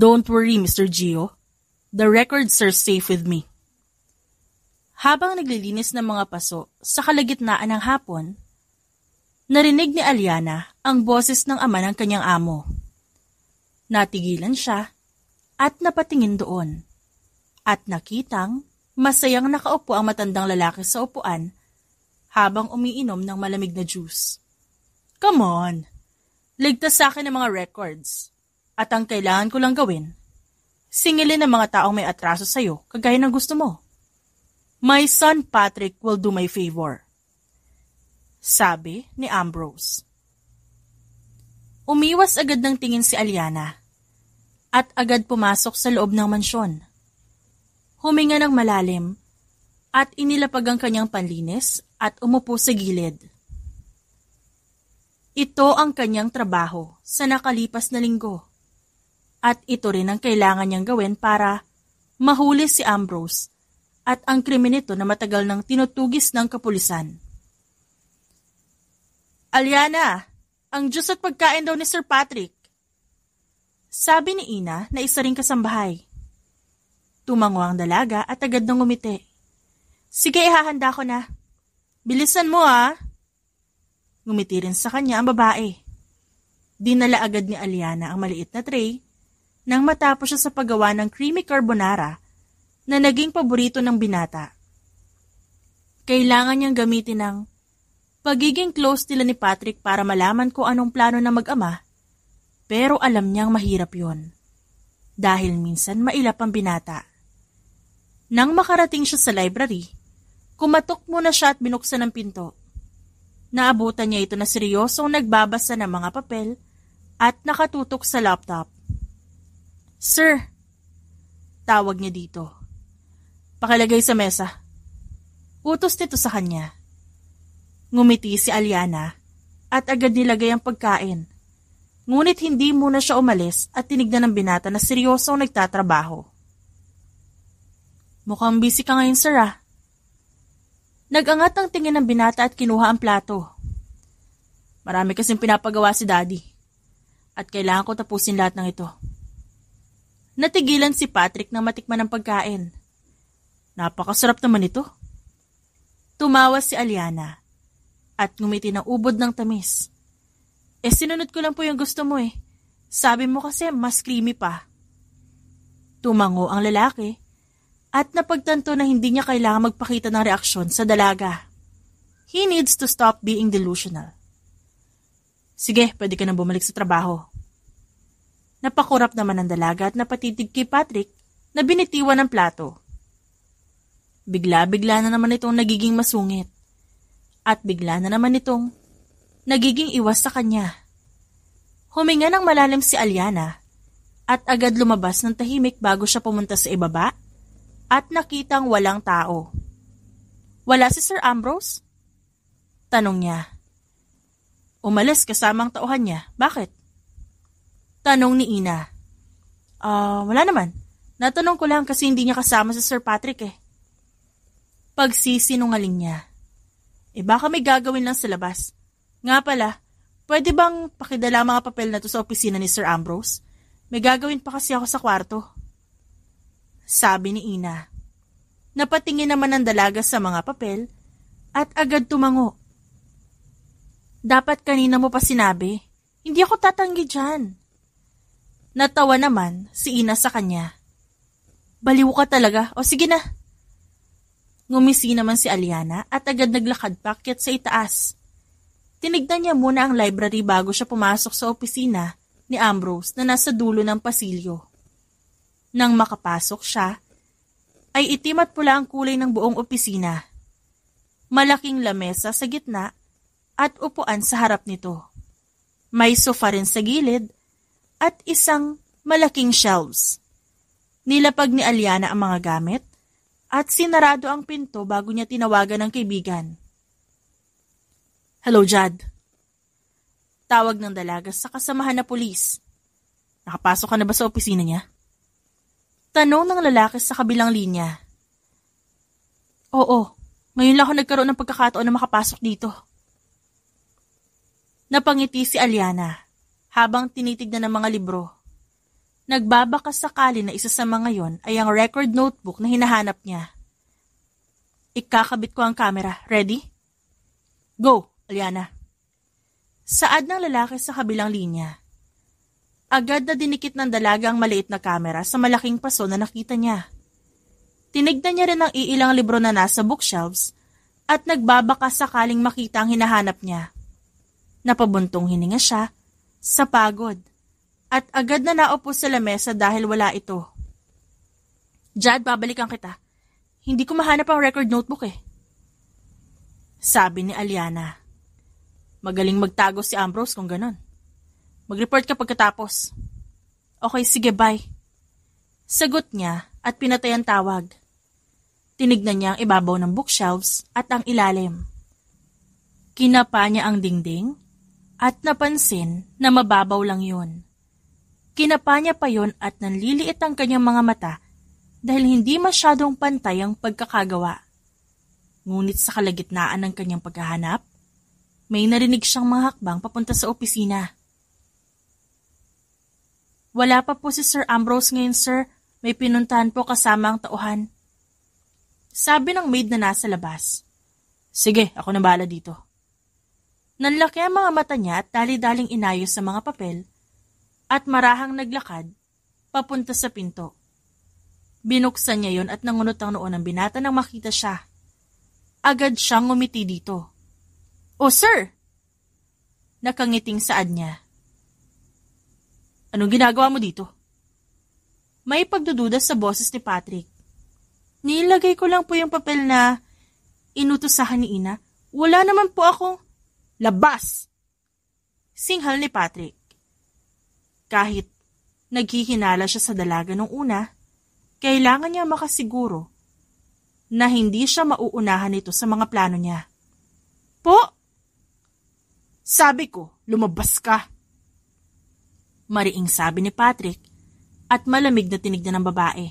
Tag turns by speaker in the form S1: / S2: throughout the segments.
S1: Don't worry, Mr. Gio. The records are safe with me. Habang naglilinis ng mga paso sa kalagitnaan ng hapon, narinig ni Aliana ang boses ng ama ng kanyang amo. Natigilan siya at napatingin doon at nakitang masayang nakaupo ang matandang lalaki sa upuan habang umiinom ng malamig na juice. Come on! Ligtas sa akin ang mga records. At ang kailangan ko lang gawin, singilin ang mga taong may atraso sa iyo kagaya ng gusto mo. My son Patrick will do my favor. Sabi ni Ambrose. Umiwas agad ng tingin si Aliana at agad pumasok sa loob ng mansyon. Huminga ng malalim at inilapag ang kanyang panlinis at umupo sa gilid. Ito ang kanyang trabaho sa nakalipas na linggo at ito rin ang kailangan niyang gawin para mahuli si Ambrose at ang krimen nito na matagal nang tinutugis ng kapulisan. Aliana, ang Diyos at pagkain daw ni Sir Patrick. Sabi ni Ina na isa ring kasambahay. Tumango ang dalaga at agad nang umiti. Sige, ihahanda ko na. Bilisan mo ha. Ah. Ngumiti rin sa kanya ang babae. Dinala agad ni Aliana ang maliit na tray nang matapos siya sa paggawa ng creamy carbonara na naging paborito ng binata. Kailangan niyang gamitin ang pagiging close nila ni Patrick para malaman ko anong plano na mag-ama, pero alam niyang mahirap yon. Dahil minsan mailap ang binata. Nang makarating siya sa library, kumatok muna siya at binuksan ang pinto. Naabutan niya ito na seryosong nagbabasa ng mga papel at nakatutok sa laptop. Sir, tawag niya dito. Pakilagay sa mesa. Utos nito sa kanya. Ngumiti si Aliana at agad nilagay ang pagkain. Ngunit hindi muna siya umalis at tinignan ng binata na seryoso nagtatrabaho. Mukhang busy ka ngayon, sir ah. Nagangat ang tingin ng binata at kinuha ang plato. Marami kasing pinapagawa si daddy. At kailangan ko tapusin lahat ng ito. Natigilan si Patrick na matikman ang pagkain. Napakasarap naman ito. Tumawa si Aliana at ngumiti ng ubod ng tamis. Eh sinunod ko lang po yung gusto mo eh. Sabi mo kasi mas creamy pa. Tumango ang lalaki at napagtanto na hindi niya kailangan magpakita ng reaksyon sa dalaga. He needs to stop being delusional. Sige, pwede ka na bumalik sa trabaho. Napakurap naman ang dalaga at napatitig kay Patrick na binitiwan ng plato. Bigla-bigla na naman itong nagiging masungit. At bigla na naman itong nagiging iwas sa kanya. Huminga ng malalim si Aliana at agad lumabas ng tahimik bago siya pumunta sa ibaba at nakitang walang tao. Wala si Sir Ambrose? Tanong niya. Umalis kasamang tauhan niya. Bakit? Tanong ni Ina. Ah, uh, wala naman. Natanong ko lang kasi hindi niya kasama si Sir Patrick eh. Pagsisinungaling niya. Eh baka may gagawin lang sa labas. Nga pala, pwede bang pakidala mga papel na to sa opisina ni Sir Ambrose? May gagawin pa kasi ako sa kwarto. Sabi ni Ina. Napatingin naman ang dalaga sa mga papel at agad tumango. Dapat kanina mo pa sinabi, hindi ako tatanggi dyan. Natawa naman si Ina sa kanya. Baliw ka talaga. O sige na. Ngumisi naman si Aliana at agad naglakad pakit sa itaas. Tinignan niya muna ang library bago siya pumasok sa opisina ni Ambrose na nasa dulo ng pasilyo. Nang makapasok siya, ay itim at pula ang kulay ng buong opisina. Malaking lamesa sa gitna at upuan sa harap nito. May sofa rin sa gilid at isang malaking shelves. Nilapag ni Aliana ang mga gamit at sinarado ang pinto bago niya tinawagan ng kaibigan. Hello, Jad. Tawag ng dalaga sa kasamahan na pulis. Nakapasok ka na ba sa opisina niya? Tanong ng lalaki sa kabilang linya. Oo, ngayon lang ako nagkaroon ng pagkakataon na makapasok dito. Napangiti si Aliana habang tinitignan ng mga libro. Nagbabakas sakali na isa sa mga yon ay ang record notebook na hinahanap niya. Ikakabit ko ang camera. Ready? Go, Aliana. Saad ng lalaki sa kabilang linya. Agad na dinikit ng dalaga ang maliit na camera sa malaking paso na nakita niya. Tinignan niya rin ang iilang libro na nasa bookshelves at nagbabakas sakaling makita ang hinahanap niya. Napabuntong hininga siya sa pagod at agad na naupo sa lamesa dahil wala ito. Jad, babalikan kita. Hindi ko mahanap ang record notebook eh. Sabi ni Aliana. Magaling magtago si Ambrose kung ganon. Mag-report ka pagkatapos. Okay, sige, bye. Sagot niya at pinatay ang tawag. Tinignan niya ang ibabaw ng bookshelves at ang ilalim. Kinapa niya ang dingding at napansin na mababaw lang yun. Kinapa niya pa yon at nanliliit ang kanyang mga mata dahil hindi masyadong pantay ang pagkakagawa. Ngunit sa kalagitnaan ng kanyang paghahanap, may narinig siyang mga hakbang papunta sa opisina. Wala pa po si Sir Ambrose ngayon, sir. May pinuntahan po kasama ang tauhan. Sabi ng maid na nasa labas. Sige, ako na bala dito. Nanlaki ang mga mata niya at dali-daling inayos sa mga papel at marahang naglakad papunta sa pinto. Binuksan niya yon at nangunot ang noon ng binata nang makita siya. Agad siyang ngumiti dito. oh, sir! Nakangiting saad niya. Anong ginagawa mo dito? May pagdududa sa boses ni Patrick. Nilagay ko lang po yung papel na inutosahan ni Ina. Wala naman po akong Labas! Singhal ni Patrick. Kahit naghihinala siya sa dalaga nung una, kailangan niya makasiguro na hindi siya mauunahan ito sa mga plano niya. Po! Sabi ko, lumabas ka! Mariing sabi ni Patrick at malamig na tinignan ng babae.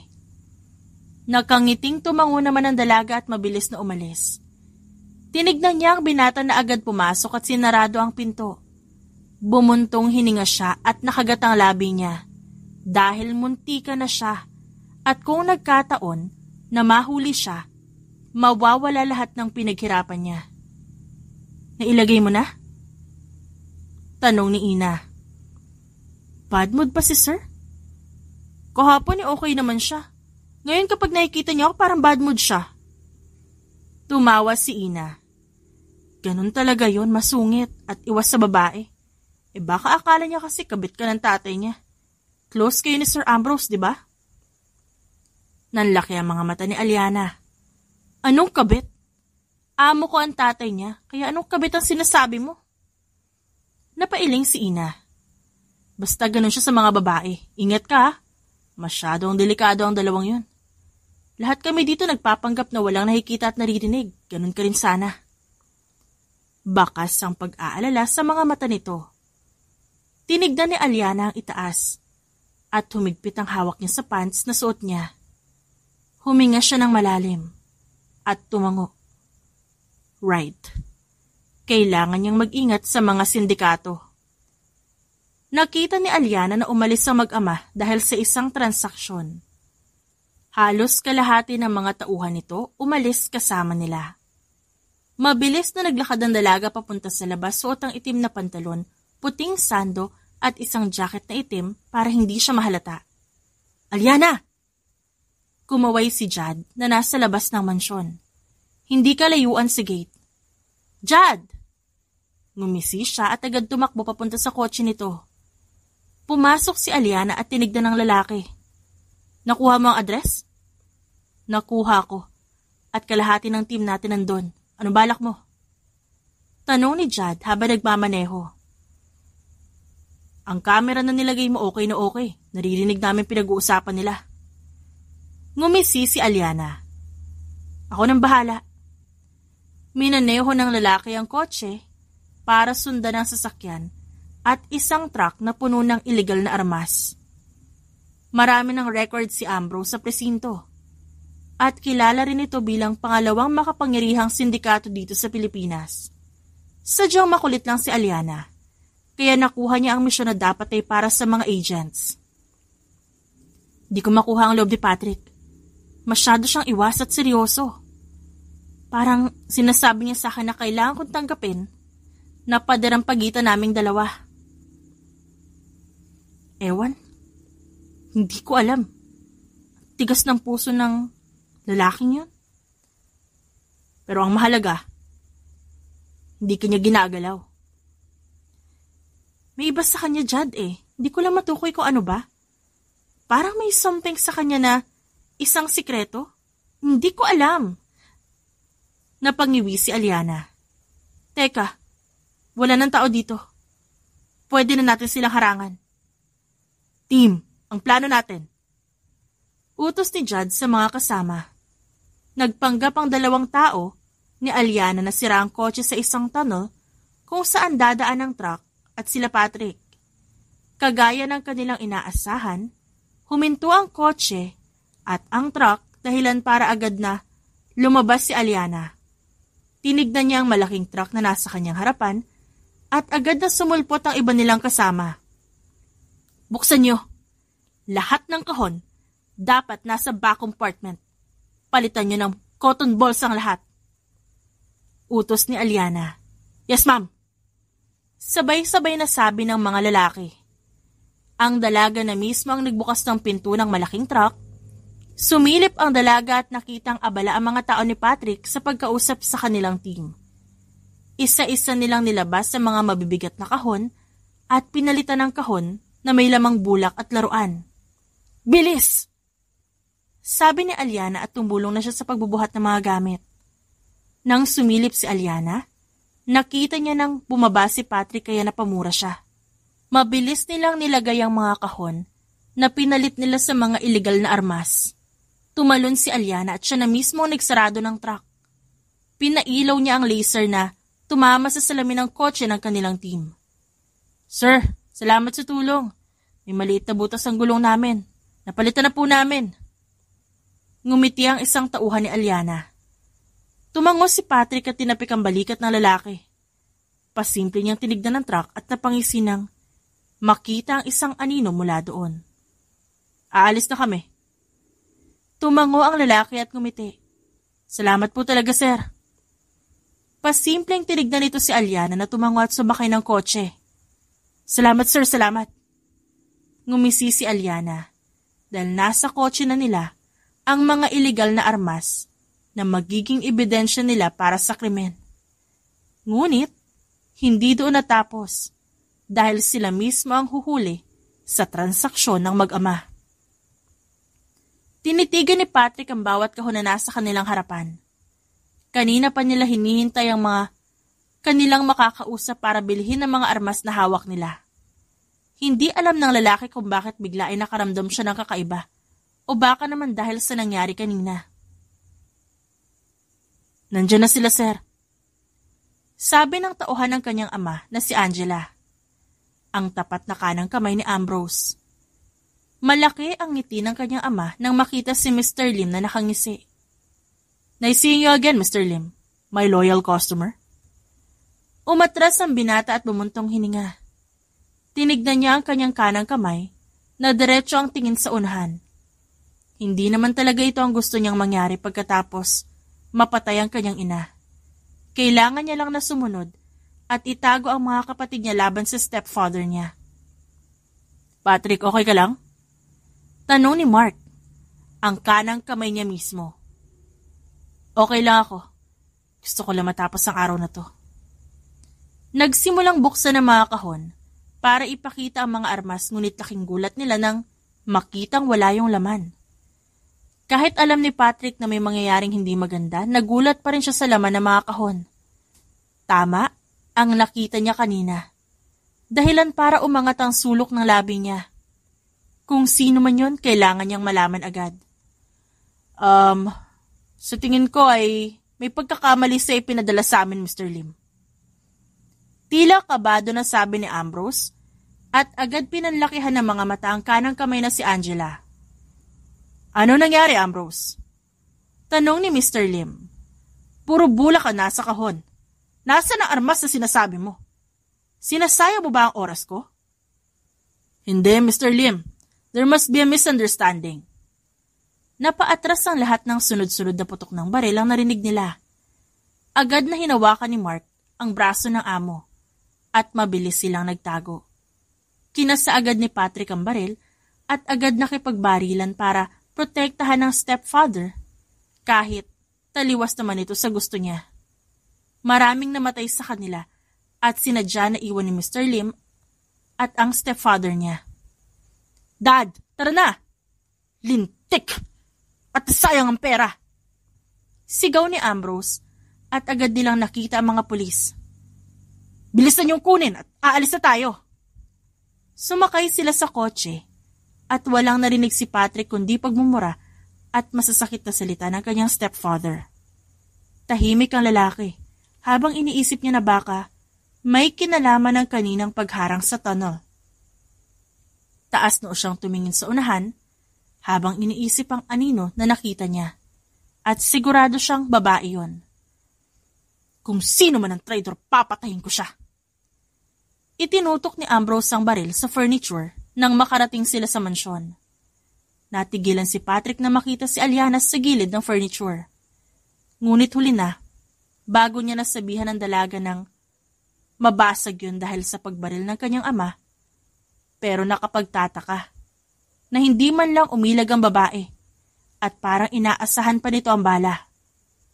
S1: Nakangiting tumango naman ang dalaga at mabilis na umalis. Tinignan niya ang binata na agad pumasok at sinarado ang pinto. Bumuntong hininga siya at nakagat ang labi niya. Dahil muntika na siya at kung nagkataon na mahuli siya, mawawala lahat ng pinaghirapan niya. Nailagay mo na? Tanong ni Ina. Bad mood pa si sir? Kahapon ni eh, okay naman siya. Ngayon kapag nakikita niyo ako parang bad mood siya. Tumawa si Ina. Ganun talaga yon masungit at iwas sa babae. Eh baka akala niya kasi kabit ka ng tatay niya. Close kayo ni Sir Ambrose, di ba? Nanlaki ang mga mata ni Aliana. Anong kabit? Amo ko ang tatay niya, kaya anong kabit ang sinasabi mo? Napailing si Ina. Basta ganun siya sa mga babae. Ingat ka Masyadong delikado ang dalawang yun. Lahat kami dito nagpapanggap na walang nakikita at naririnig. Ganun ka rin sana bakas ang pag-aalala sa mga mata nito. Tinignan ni Aliana ang itaas at humigpit ang hawak niya sa pants na suot niya. Huminga siya ng malalim at tumango. Right. Kailangan niyang mag-ingat sa mga sindikato. Nakita ni Aliana na umalis ang mag-ama dahil sa isang transaksyon. Halos kalahati ng mga tauhan nito umalis kasama nila. Mabilis na naglakad ang dalaga papunta sa labas suot ang itim na pantalon, puting sando at isang jacket na itim para hindi siya mahalata. Aliana! Kumaway si Jad na nasa labas ng mansyon. Hindi kalayuan si gate. Jad! Ngumisi siya at agad tumakbo papunta sa kotse nito. Pumasok si Aliana at tinigdan ng lalaki. Nakuha mo ang address? Nakuha ko. At kalahati ng team natin nandun. Ano balak mo? Tanong ni Jad habang nagmamaneho. Ang kamera na nilagay mo okay na okay. Naririnig namin pinag-uusapan nila. Ngumisi si Aliana. Ako nang bahala. Minaneho ng lalaki ang kotse para sundan ang sasakyan at isang truck na puno ng illegal na armas. Marami ng record si Ambrose sa presinto at kilala rin ito bilang pangalawang makapangyarihang sindikato dito sa Pilipinas. Sadyang makulit lang si Aliana, kaya nakuha niya ang misyon na dapat ay para sa mga agents. Di ko makuha ang loob ni Patrick. Masyado siyang iwas at seryoso. Parang sinasabi niya sa akin na kailangan kong tanggapin na paderang naming dalawa. Ewan. Hindi ko alam. Tigas ng puso ng Lalaking yun. Pero ang mahalaga, hindi kanya ginagalaw. May iba sa kanya, Jad eh. Hindi ko lang matukoy ko ano ba. Parang may something sa kanya na isang sikreto. Hindi ko alam. Napangiwi si Aliana. Teka, wala nang tao dito. Pwede na natin silang harangan. Team, ang plano natin. Utos ni Jad sa mga kasama Nagpanggap ang dalawang tao ni Aliana na sira ang kotse sa isang tunnel kung saan dadaan ang truck at sila Patrick. Kagaya ng kanilang inaasahan, huminto ang kotse at ang truck dahilan para agad na lumabas si Aliana. Tinignan niya ang malaking truck na nasa kanyang harapan at agad na sumulpot ang iba nilang kasama. Buksan niyo. Lahat ng kahon dapat nasa back compartment. Palitan niyo ng cotton balls ang lahat. Utos ni Aliana. Yes, ma'am. Sabay-sabay na sabi ng mga lalaki. Ang dalaga na mismo ang nagbukas ng pinto ng malaking truck. Sumilip ang dalaga at nakitang abala ang mga tao ni Patrick sa pagkausap sa kanilang team. Isa-isa nilang nilabas sa mga mabibigat na kahon at pinalitan ng kahon na may lamang bulak at laruan. Bilis! Sabi ni Aliana at tumulong na siya sa pagbubuhat ng mga gamit. Nang sumilip si Aliana, nakita niya nang bumaba si Patrick kaya napamura siya. Mabilis nilang nilagay ang mga kahon na pinalit nila sa mga ilegal na armas. Tumalon si Aliana at siya na mismo nagsarado ng truck. Pinailaw niya ang laser na tumama sa salamin ng kotse ng kanilang team. Sir, salamat sa tulong. May maliit na butas ang gulong namin. Napalitan na po namin. Ngumiti ang isang tauhan ni Aliana. Tumango si Patrick at tinapik ang balikat ng lalaki. Pasimple niyang tinignan ang truck at napangisinang makita ang isang anino mula doon. Aalis na kami. Tumango ang lalaki at ngumiti. Salamat po talaga, sir. Pasimpleng tinignan nito si Aliana na tumango at sumakay ng kotse. Salamat, sir, salamat. Ngumisi si Aliana dahil nasa kotse na nila ang mga ilegal na armas na magiging ebidensya nila para sa krimen. Ngunit, hindi doon natapos dahil sila mismo ang huhuli sa transaksyon ng mag-ama. Tinitigan ni Patrick ang bawat na sa kanilang harapan. Kanina pa nila hinihintay ang mga kanilang makakausap para bilhin ang mga armas na hawak nila. Hindi alam ng lalaki kung bakit bigla ay nakaramdam siya ng kakaiba o baka naman dahil sa nangyari kanina. Nandiyan na sila, sir. Sabi ng tauhan ng kanyang ama na si Angela. Ang tapat na kanang kamay ni Ambrose. Malaki ang ngiti ng kanyang ama nang makita si Mr. Lim na nakangisi. Nice seeing you again, Mr. Lim. My loyal customer. Umatras ang binata at bumuntong hininga. Tinignan niya ang kanyang kanang kamay na diretso ang tingin sa unahan hindi naman talaga ito ang gusto niyang mangyari pagkatapos mapatay ang kanyang ina. Kailangan niya lang na sumunod at itago ang mga kapatid niya laban sa stepfather niya. Patrick, okay ka lang? Tanong ni Mark, ang kanang kamay niya mismo. Okay lang ako. Gusto ko lang matapos ang araw na to. Nagsimulang buksan ang mga kahon para ipakita ang mga armas ngunit laking gulat nila nang makitang wala yung laman. Kahit alam ni Patrick na may mangyayaring hindi maganda, nagulat pa rin siya sa laman ng mga kahon. Tama, ang nakita niya kanina. Dahilan para umangat ang sulok ng labi niya. Kung sino man yon, kailangan niyang malaman agad. Um, sa tingin ko ay may pagkakamali sa ipinadala sa amin, Mr. Lim. Tila kabado na sabi ni Ambrose at agad pinanlakihan ng mga mata ang kanang kamay na si Angela. Ano nangyari, Ambrose? Tanong ni Mr. Lim. Puro bulak ang nasa kahon. Nasa na armas na sinasabi mo? Sinasayang mo ba ang oras ko? Hindi, Mr. Lim. There must be a misunderstanding. Napaatras ang lahat ng sunod-sunod na putok ng baril ang narinig nila. Agad na hinawakan ni Mark ang braso ng amo at mabilis silang nagtago. Kinasa agad ni Patrick ang baril at agad nakipagbarilan para protektahan ng stepfather kahit taliwas naman ito sa gusto niya. Maraming namatay sa kanila at sinadya na iwan ni Mr. Lim at ang stepfather niya. Dad, tara na! Lintik! At sayang ang pera! Sigaw ni Ambrose at agad nilang nakita ang mga pulis. Bilisan yung kunin at aalis na tayo! Sumakay sila sa kotse at walang narinig si Patrick kundi pagmumura at masasakit na salita ng kanyang stepfather. Tahimik ang lalaki habang iniisip niya na baka may kinalaman ng kaninang pagharang sa tunnel. Taas noo siyang tumingin sa unahan habang iniisip ang anino na nakita niya at sigurado siyang babae yon. Kung sino man ang traitor, papatayin ko siya. Itinutok ni Ambrose ang baril sa furniture nang makarating sila sa mansyon. Natigilan si Patrick na makita si Aliana sa gilid ng furniture. Ngunit huli na, bago niya nasabihan ng dalaga ng mabasag yun dahil sa pagbaril ng kanyang ama, pero nakapagtataka na hindi man lang umilag ang babae at parang inaasahan pa nito ang bala.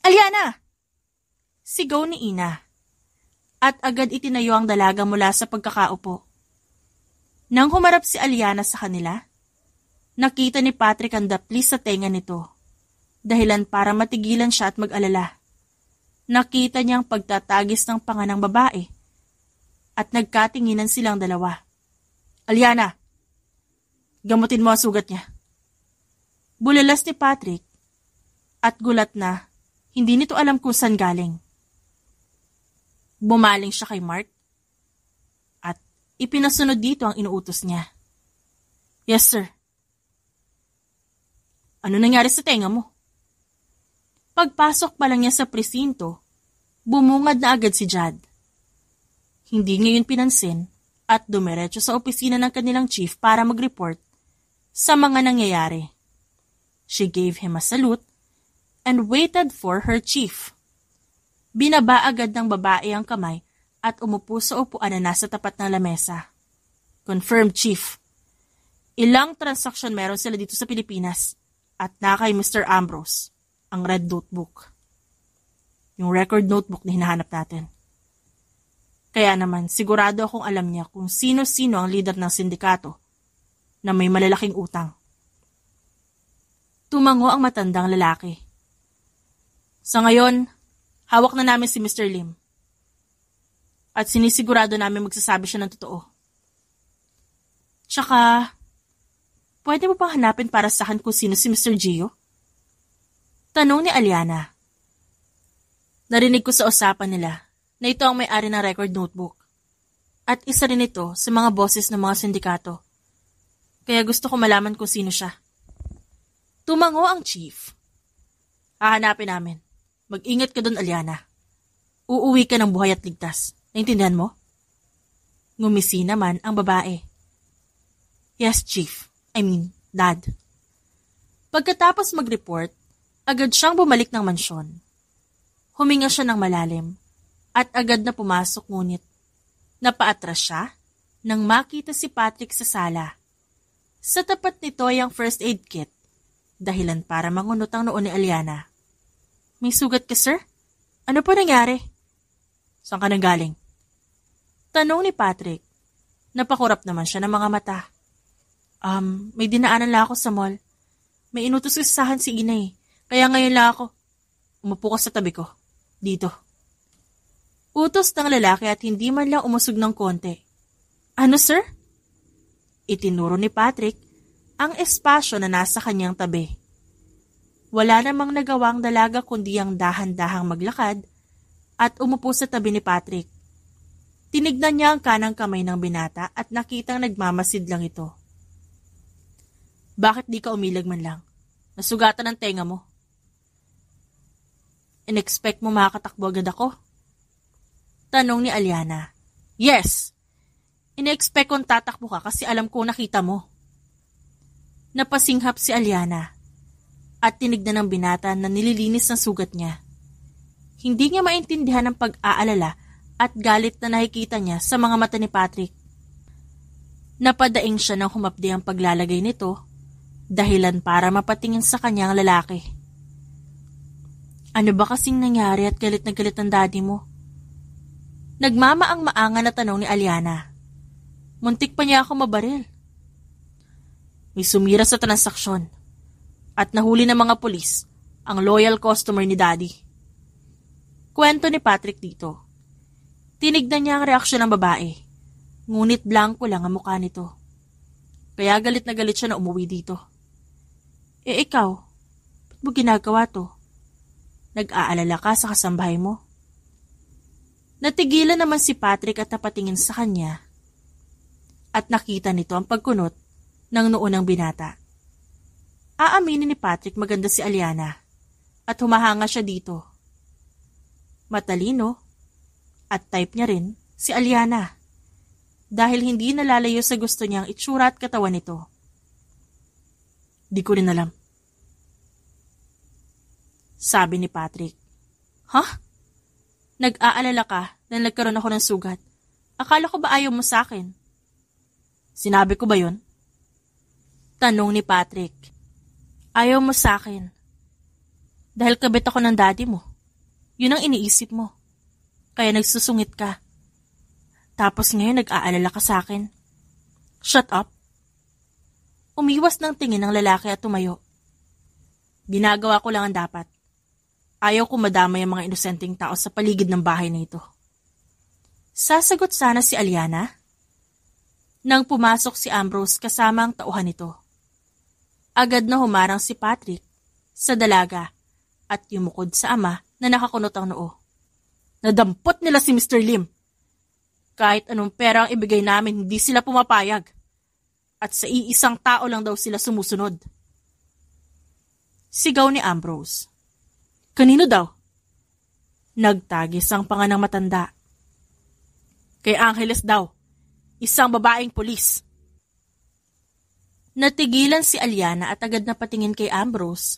S1: Aliana! Sigaw ni Ina. At agad itinayo ang dalaga mula sa pagkakaupo. Nang humarap si Aliana sa kanila, nakita ni Patrick ang daplis sa tenga nito, dahilan para matigilan siya at mag-alala. Nakita niya ang pagtatagis ng panga ng babae at nagkatinginan silang dalawa. Aliana, gamutin mo ang sugat niya. Bulalas ni Patrick at gulat na hindi nito alam kung saan galing. Bumaling siya kay Mark Ipinasunod dito ang inuutos niya. Yes, sir. Ano nangyari sa tenga mo? Pagpasok pa lang niya sa presinto, bumungad na agad si Jad. Hindi ngayon pinansin at dumiretso sa opisina ng kanilang chief para mag-report sa mga nangyayari. She gave him a salute and waited for her chief. Binaba agad ng babae ang kamay at umupo sa upuan na nasa tapat ng lamesa. Confirmed, Chief. Ilang transaksyon meron sila dito sa Pilipinas at na kay Mr. Ambrose, ang red notebook. Yung record notebook na hinahanap natin. Kaya naman, sigurado akong alam niya kung sino-sino ang leader ng sindikato na may malalaking utang. Tumango ang matandang lalaki. Sa ngayon, hawak na namin si Mr. Lim at sinisigurado namin magsasabi siya ng totoo. Tsaka, pwede mo bang hanapin para sa akin kung sino si Mr. Gio? Tanong ni Aliana. Narinig ko sa usapan nila na ito ang may-ari ng record notebook. At isa rin ito sa mga boses ng mga sindikato. Kaya gusto ko malaman kung sino siya. Tumango ang chief. Hahanapin namin. Mag-ingat ka doon, Aliana. Uuwi ka ng buhay at ligtas. Naintindihan mo? Ngumisi naman ang babae. Yes, Chief. I mean, Dad. Pagkatapos mag-report, agad siyang bumalik ng mansyon. Huminga siya ng malalim at agad na pumasok ngunit napaatras siya nang makita si Patrick sa sala. Sa tapat nito ay ang first aid kit, dahilan para mangunot ang noon ni Aliana. May sugat ka, sir? Ano po nangyari? Saan ka nang galing? Tanong ni Patrick. Napakurap naman siya ng mga mata. Um, may dinaanan lang ako sa mall. May inutos kasi si Ina eh. Kaya ngayon lang ako. Umupo ka sa tabi ko. Dito. Utos ng lalaki at hindi man lang umusog ng konti. Ano sir? Itinuro ni Patrick ang espasyo na nasa kanyang tabi. Wala namang nagawang dalaga kundi ang dahan-dahang maglakad at umupo sa tabi ni Patrick. Tinignan niya ang kanang kamay ng binata at nakitang nagmamasid lang ito. Bakit di ka umilag man lang? Nasugatan ang tenga mo. Inexpect mo makakatakbo agad ako? Tanong ni Aliana. Yes! Inexpect kong tatakbo ka kasi alam ko nakita mo. Napasinghap si Aliana at tinignan ng binata na nililinis ng sugat niya. Hindi niya maintindihan ang pag-aalala at galit na nakikita niya sa mga mata ni Patrick. Napadaing siya nang humapdi ang paglalagay nito, dahilan para mapatingin sa kanya ang lalaki. Ano ba kasing nangyari at galit na galit ang daddy mo? Nagmama ang maanga na tanong ni Aliana. Muntik pa niya ako mabaril. May sumira sa transaksyon at nahuli ng mga pulis ang loyal customer ni daddy. Kwento ni Patrick dito. Tinignan niya ang reaksyon ng babae. Ngunit blanko lang ang mukha nito. Kaya galit na galit siya na umuwi dito. E ikaw, ba't mo ginagawa to? Nag-aalala ka sa kasambahay mo? Natigilan naman si Patrick at napatingin sa kanya. At nakita nito ang pagkunot ng noonang binata. Aaminin ni Patrick maganda si Aliana at humahanga siya dito. Matalino at type niya rin si Aliana. Dahil hindi nalalayo sa gusto niyang itsura at katawan nito. Di ko rin alam. Sabi ni Patrick. Ha? Huh? Nag-aalala ka na nagkaroon ako ng sugat. Akala ko ba ayaw mo sa akin? Sinabi ko ba yon? Tanong ni Patrick. Ayaw mo sa akin. Dahil kabit ako ng daddy mo. Yun ang iniisip mo. Kaya nagsusungit ka. Tapos ngayon nag-aalala ka sa akin. Shut up. Umiwas ng tingin ng lalaki at tumayo. Ginagawa ko lang ang dapat. Ayaw ko madamay ang mga inosenteng tao sa paligid ng bahay na ito. Sasagot sana si Aliana? Nang pumasok si Ambrose kasama ang tauhan nito. Agad na humarang si Patrick sa dalaga at yumukod sa ama na nakakunot ang noo. Nadampot nila si Mr. Lim. Kahit anong pera ang ibigay namin, hindi sila pumapayag. At sa iisang tao lang daw sila sumusunod. Sigaw ni Ambrose. Kanino daw? Nagtagis ang panganang matanda. Kay Angeles daw, isang babaeng pulis. Natigilan si Aliana at agad na patingin kay Ambrose,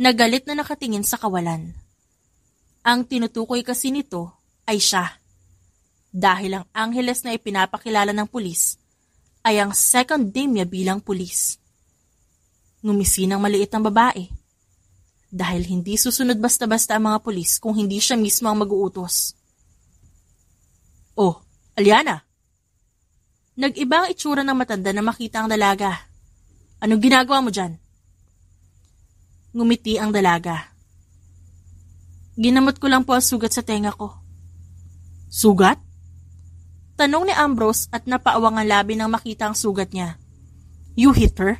S1: nagalit na nakatingin sa kawalan. Ang tinutukoy kasi nito ay siya. Dahil ang Angeles na ipinapakilala ng pulis ay ang second name niya bilang pulis. Ngumisi ng maliit ang babae. Dahil hindi susunod basta-basta ang mga pulis kung hindi siya mismo ang mag-uutos. Oh, Aliana! Nag-iba ang itsura ng matanda na makita ang dalaga. Anong ginagawa mo dyan? Ngumiti ang dalaga. Ginamot ko lang po ang sugat sa tenga ko. Sugat? Tanong ni Ambrose at napaawang ang labi nang makita ang sugat niya. You hit her?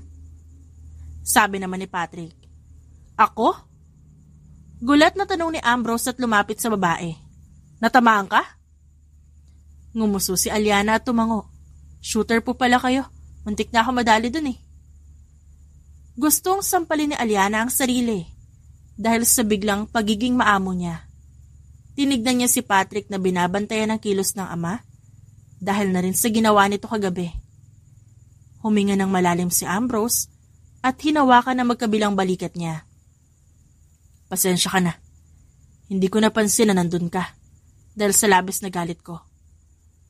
S1: Sabi naman ni Patrick. Ako? Gulat na tanong ni Ambrose at lumapit sa babae. Natamaan ka? Ngumuso si Aliana at tumango. Shooter po pala kayo. Muntik na ako madali dun eh. Gustong sampalin ni Aliana ang sarili dahil sa biglang pagiging maamo niya. Tinignan niya si Patrick na binabantayan ng kilos ng ama dahil na rin sa ginawa nito kagabi. Huminga ng malalim si Ambrose at hinawakan ang magkabilang balikat niya. Pasensya ka na. Hindi ko napansin na nandun ka dahil sa labis na galit ko.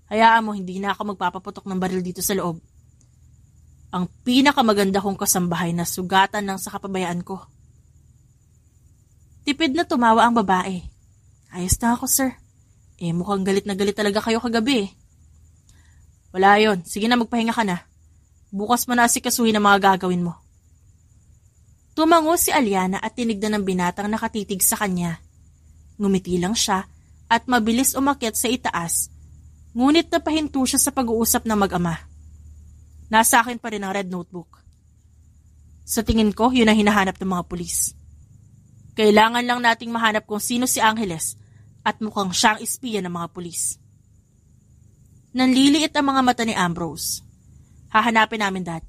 S1: Hayaan mo, hindi na ako magpapaputok ng baril dito sa loob. Ang pinakamaganda kong kasambahay na sugatan ng sa kapabayaan ko. Tipid na tumawa ang babae. Ayos na ako, sir. Eh, mukhang galit na galit talaga kayo kagabi eh. Wala yon. Sige na, magpahinga ka na. Bukas mo na asikasuhin ang mga gagawin mo. Tumango si Aliana at tinigdan ng binatang nakatitig sa kanya. Ngumiti lang siya at mabilis umakyat sa itaas. Ngunit napahinto siya sa pag-uusap ng mag-ama. Nasa akin pa rin ang red notebook. Sa tingin ko, yun ang hinahanap ng mga pulis. Kailangan lang nating mahanap kung sino si Angeles at mukhang siyang ispiya ng mga pulis. Nanliliit ang mga mata ni Ambrose. Hahanapin namin dat.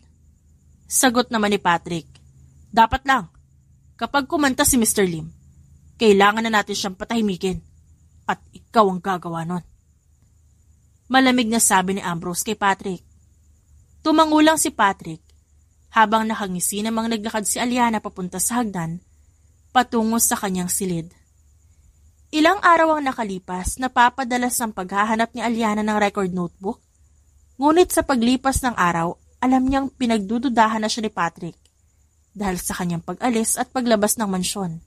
S1: Sagot naman ni Patrick. Dapat lang. Kapag kumanta si Mr. Lim, kailangan na natin siyang patahimikin. At ikaw ang gagawa nun. Malamig na sabi ni Ambrose kay Patrick. Tumangulang si Patrick habang nakangisi namang naglakad si Aliana papunta sa hagdan patungo sa kanyang silid. Ilang araw ang nakalipas, napapadalas ang paghahanap ni Aliana ng record notebook. Ngunit sa paglipas ng araw, alam niyang pinagdududahan na siya ni Patrick dahil sa kanyang pag-alis at paglabas ng mansyon.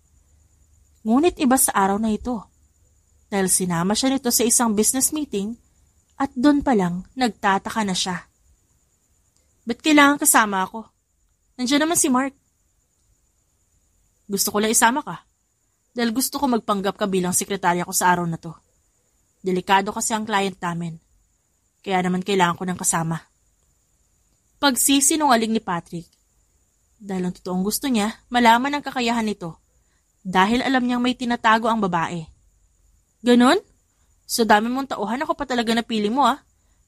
S1: Ngunit iba sa araw na ito dahil sinama siya nito sa isang business meeting at doon pa lang nagtataka na siya. Ba't kailangan kasama ako? Nandiyan naman si Mark. Gusto ko lang isama ka. Dahil gusto ko magpanggap ka bilang sekretarya ko sa araw na to. Delikado kasi ang client namin. Kaya naman kailangan ko ng kasama. Pagsisinungaling ni Patrick. Dahil ang totoong gusto niya, malaman ang kakayahan nito. Dahil alam niyang may tinatago ang babae. Ganon? Sa so, dami mong tauhan ako pa talaga napili mo ah.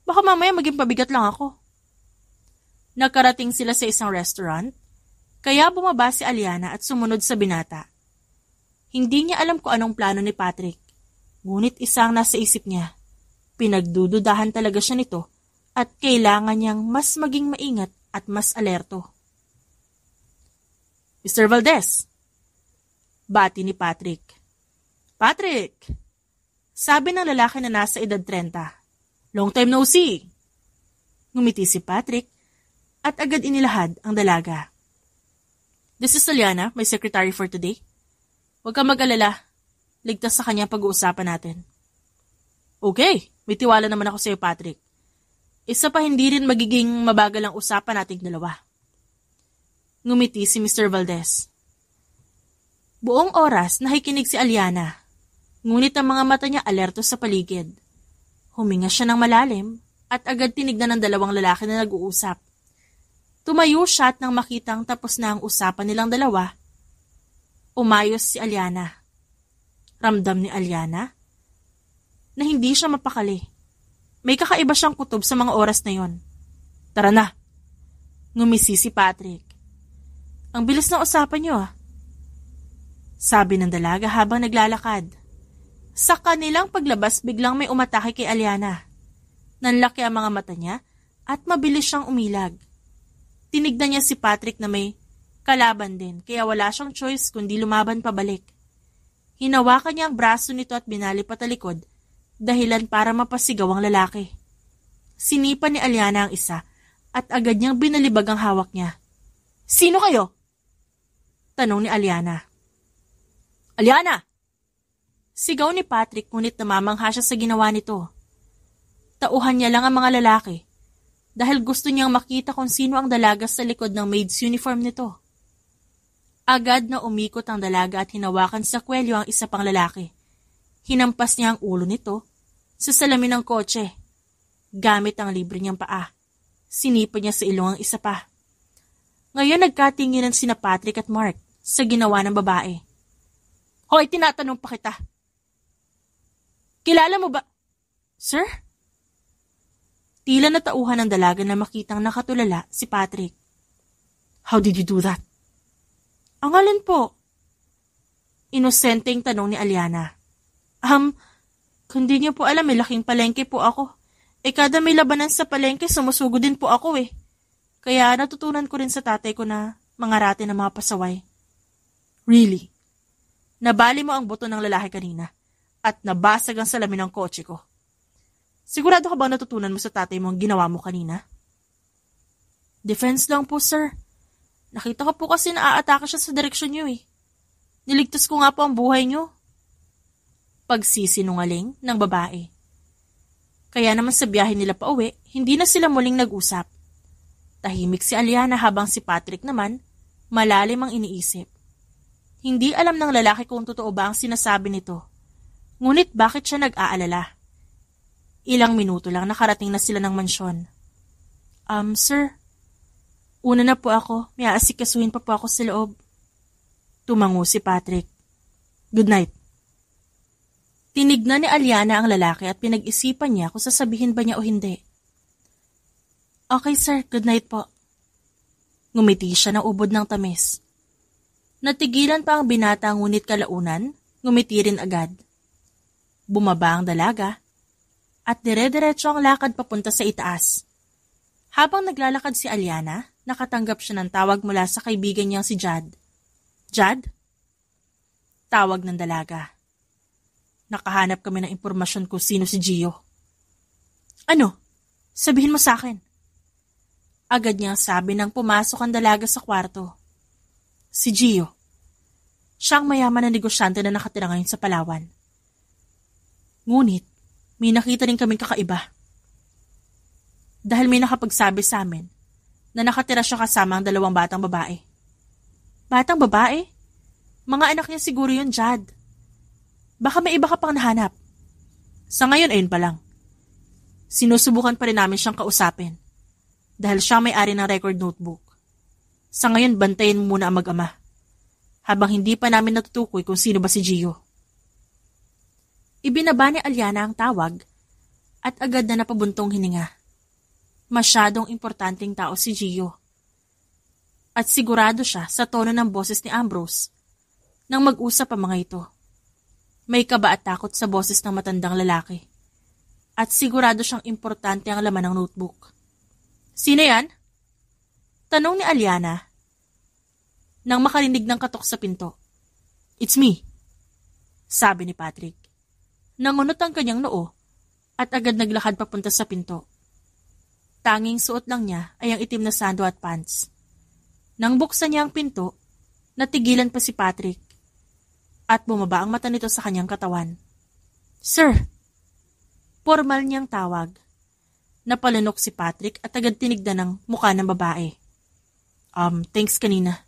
S1: Baka mamaya maging pabigat lang ako. Nakarating sila sa isang restaurant kaya bumaba si Aliana at sumunod sa binata. Hindi niya alam kung anong plano ni Patrick. Ngunit isang nasa isip niya. Pinagdududahan talaga siya nito at kailangan niyang mas maging maingat at mas alerto. Mr. Valdez! Bati ni Patrick. Patrick! Sabi ng lalaki na nasa edad 30. Long time no see! Ngumiti si Patrick at agad inilahad ang dalaga. This is Soliana, my secretary for today. Huwag kang mag-alala. Ligtas sa kanya pag-uusapan natin. Okay, may tiwala naman ako sa iyo, Patrick. Isa pa hindi rin magiging mabagal ang usapan nating dalawa. Ngumiti si Mr. Valdez. Buong oras nakikinig si Aliana, ngunit ang mga mata niya alerto sa paligid. Huminga siya ng malalim at agad tinignan ng dalawang lalaki na nag-uusap. Tumayo siya at nang makitang tapos na ang usapan nilang dalawa, umayos si Aliana. Ramdam ni Aliana na hindi siya mapakali. May kakaiba siyang kutob sa mga oras na yon. Tara na! Ngumisi si Patrick. Ang bilis ng usapan niyo ah. Sabi ng dalaga habang naglalakad. Sa kanilang paglabas biglang may umatake kay Aliana. Nanlaki ang mga mata niya at mabilis siyang umilag. Tinignan niya si Patrick na may kalaban din, kaya wala siyang choice kundi lumaban pabalik. Hinawakan niya ang braso nito at binali patalikod, dahilan para mapasigaw ang lalaki. Sinipa ni Aliana ang isa at agad niyang binalibag ang hawak niya. Sino kayo? Tanong ni Aliana. Aliana! Sigaw ni Patrick ngunit namamangha siya sa ginawa nito. Tauhan niya lang ang mga lalaki dahil gusto niyang makita kung sino ang dalaga sa likod ng maid's uniform nito. Agad na umikot ang dalaga at hinawakan sa kwelyo ang isa pang lalaki. Hinampas niya ang ulo nito sa salamin ng kotse. Gamit ang libre niyang paa. Sinipa niya sa ilong ang isa pa. Ngayon nagkatinginan sina Patrick at Mark sa ginawa ng babae. Hoy, tinatanong pa kita. Kilala mo ba? Sir? Tila natauhan ng dalaga na makitang nakatulala si Patrick. How did you do that? Ang alin po? Inosenteng tanong ni Aliana. Um, kundi niyo po alam, may laking palengke po ako. E kada may labanan sa palengke, sumusugo din po ako eh. Kaya natutunan ko rin sa tatay ko na mangarate ng mga pasaway. Really? Nabali mo ang buto ng lalaki kanina at nabasag ang salamin ng kotse ko. Sigurado ka bang natutunan mo sa tatay mo ang ginawa mo kanina? Defense lang po, sir. Nakita ko po kasi na aatake siya sa direksyon niyo eh. Niligtas ko nga po ang buhay niyo. Pagsisinungaling ng babae. Kaya naman sa biyahe nila pa uwi, hindi na sila muling nag-usap. Tahimik si Aliana habang si Patrick naman, malalim ang iniisip. Hindi alam ng lalaki kung totoo ba ang sinasabi nito. Ngunit bakit siya nag-aalala? Ilang minuto lang nakarating na sila ng mansyon. Um, sir? Una na po ako. May aasikasuhin pa po ako sa loob. Tumango si Patrick. Good night. Tinignan ni Aliana ang lalaki at pinag-isipan niya kung sasabihin ba niya o hindi. Okay sir, good night po. Ngumiti siya ng ubod ng tamis. Natigilan pa ang binata ngunit kalaunan, ngumiti rin agad. Bumaba ang dalaga at dire-diretso ang lakad papunta sa itaas. Habang naglalakad si Aliana, nakatanggap siya ng tawag mula sa kaibigan niyang si Jad. Jad? Tawag ng dalaga. Nakahanap kami ng impormasyon kung sino si Gio. Ano? Sabihin mo sa akin. Agad niyang sabi nang pumasok ang dalaga sa kwarto. Si Gio. Siya ang mayaman na negosyante na nakatira ngayon sa Palawan. Ngunit, may nakita rin kaming kakaiba. Dahil may nakapagsabi sa amin na nakatira siya kasama ang dalawang batang babae. Batang babae? Mga anak niya siguro yun, Jad. Baka may iba ka pang nahanap. Sa ngayon, ayun pa lang. Sinusubukan pa rin namin siyang kausapin dahil siya may-ari ng record notebook. Sa ngayon, bantayin mo muna ang mag-ama habang hindi pa namin natutukoy kung sino ba si Gio. Ibinaba ni Aliana ang tawag at agad na napabuntong hininga. Masyadong importanteng tao si Gio. At sigurado siya sa tono ng boses ni Ambrose nang mag-usap ang mga ito. May kaba at takot sa boses ng matandang lalaki. At sigurado siyang importante ang laman ng notebook. Sino yan? Tanong ni Aliana nang makarinig ng katok sa pinto. It's me, sabi ni Patrick. Nangunot ang kanyang noo at agad naglakad papunta sa pinto. Tanging suot lang niya ay ang itim na sando at pants. Nang buksan niya ang pinto, natigilan pa si Patrick at bumaba ang mata nito sa kanyang katawan. Sir! Formal niyang tawag. Napalunok si Patrick at agad tinigdan ng mukha ng babae. Um, thanks kanina.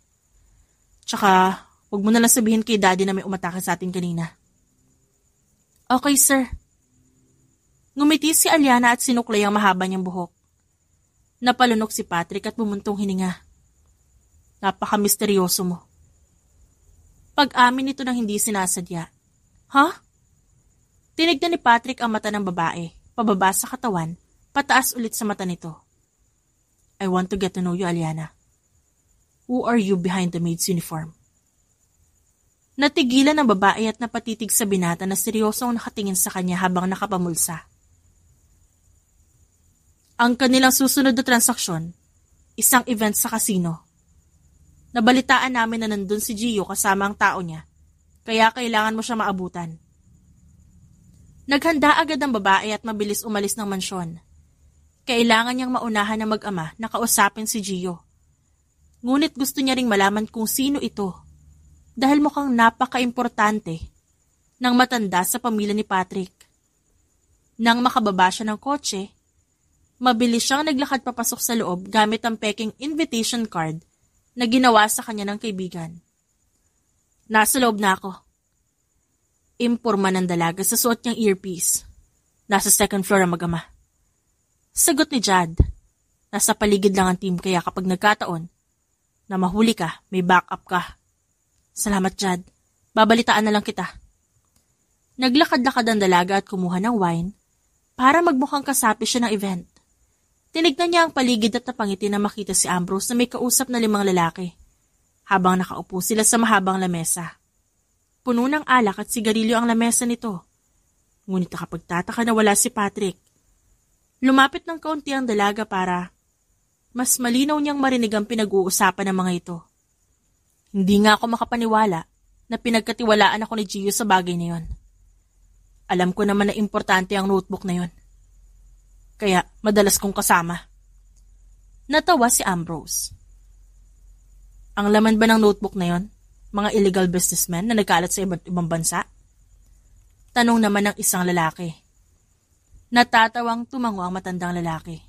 S1: Tsaka, huwag mo na lang sabihin kay daddy na may umatake sa atin kanina. Okay, sir. Ngumiti si Aliana at sinuklay ang mahaba niyang buhok. Napalunok si Patrick at bumuntong hininga. Napaka-misteryoso mo. Pag-amin ito nang hindi sinasadya. Ha? Huh? Tinignan ni Patrick ang mata ng babae, pababa sa katawan, pataas ulit sa mata nito. I want to get to know you, Aliana. Who are you behind the maid's uniform? Natigilan ang babae at napatitig sa binata na seryosong nakatingin sa kanya habang nakapamulsa. Ang kanilang susunod na transaksyon, isang event sa kasino. Nabalitaan namin na nandun si Gio kasama ang tao niya, kaya kailangan mo siya maabutan. Naghanda agad ang babae at mabilis umalis ng mansyon. Kailangan niyang maunahan ng mag-ama na kausapin si Gio. Ngunit gusto niya ring malaman kung sino ito dahil mukhang napaka-importante ng matanda sa pamilya ni Patrick. Nang makababa siya ng kotse, mabilis siyang naglakad papasok sa loob gamit ang peking invitation card na ginawa sa kanya ng kaibigan. Nasa loob na ako. Imporma ng dalaga sa suot niyang earpiece. Nasa second floor ang magama. Sagot ni Jad. Nasa paligid lang ang team kaya kapag nagkataon, na mahuli ka, may backup ka. Salamat, Jad. Babalitaan na lang kita. Naglakad-lakad ang dalaga at kumuha ng wine para magmukhang kasapi siya ng event. Tinignan niya ang paligid at napangiti na makita si Ambrose na may kausap na limang lalaki habang nakaupo sila sa mahabang lamesa. Puno ng alak at sigarilyo ang lamesa nito. Ngunit nakapagtataka na wala si Patrick. Lumapit ng kaunti ang dalaga para mas malinaw niyang marinig ang pinag-uusapan ng mga ito. Hindi nga ako makapaniwala na pinagkatiwalaan ako ni Gio sa bagay na yon. Alam ko naman na importante ang notebook na yon. Kaya madalas kong kasama. Natawa si Ambrose. Ang laman ba ng notebook na yon? Mga illegal businessmen na nagkalat sa iba't ibang bansa? Tanong naman ng isang lalaki. Natatawang tumango ang matandang lalaki.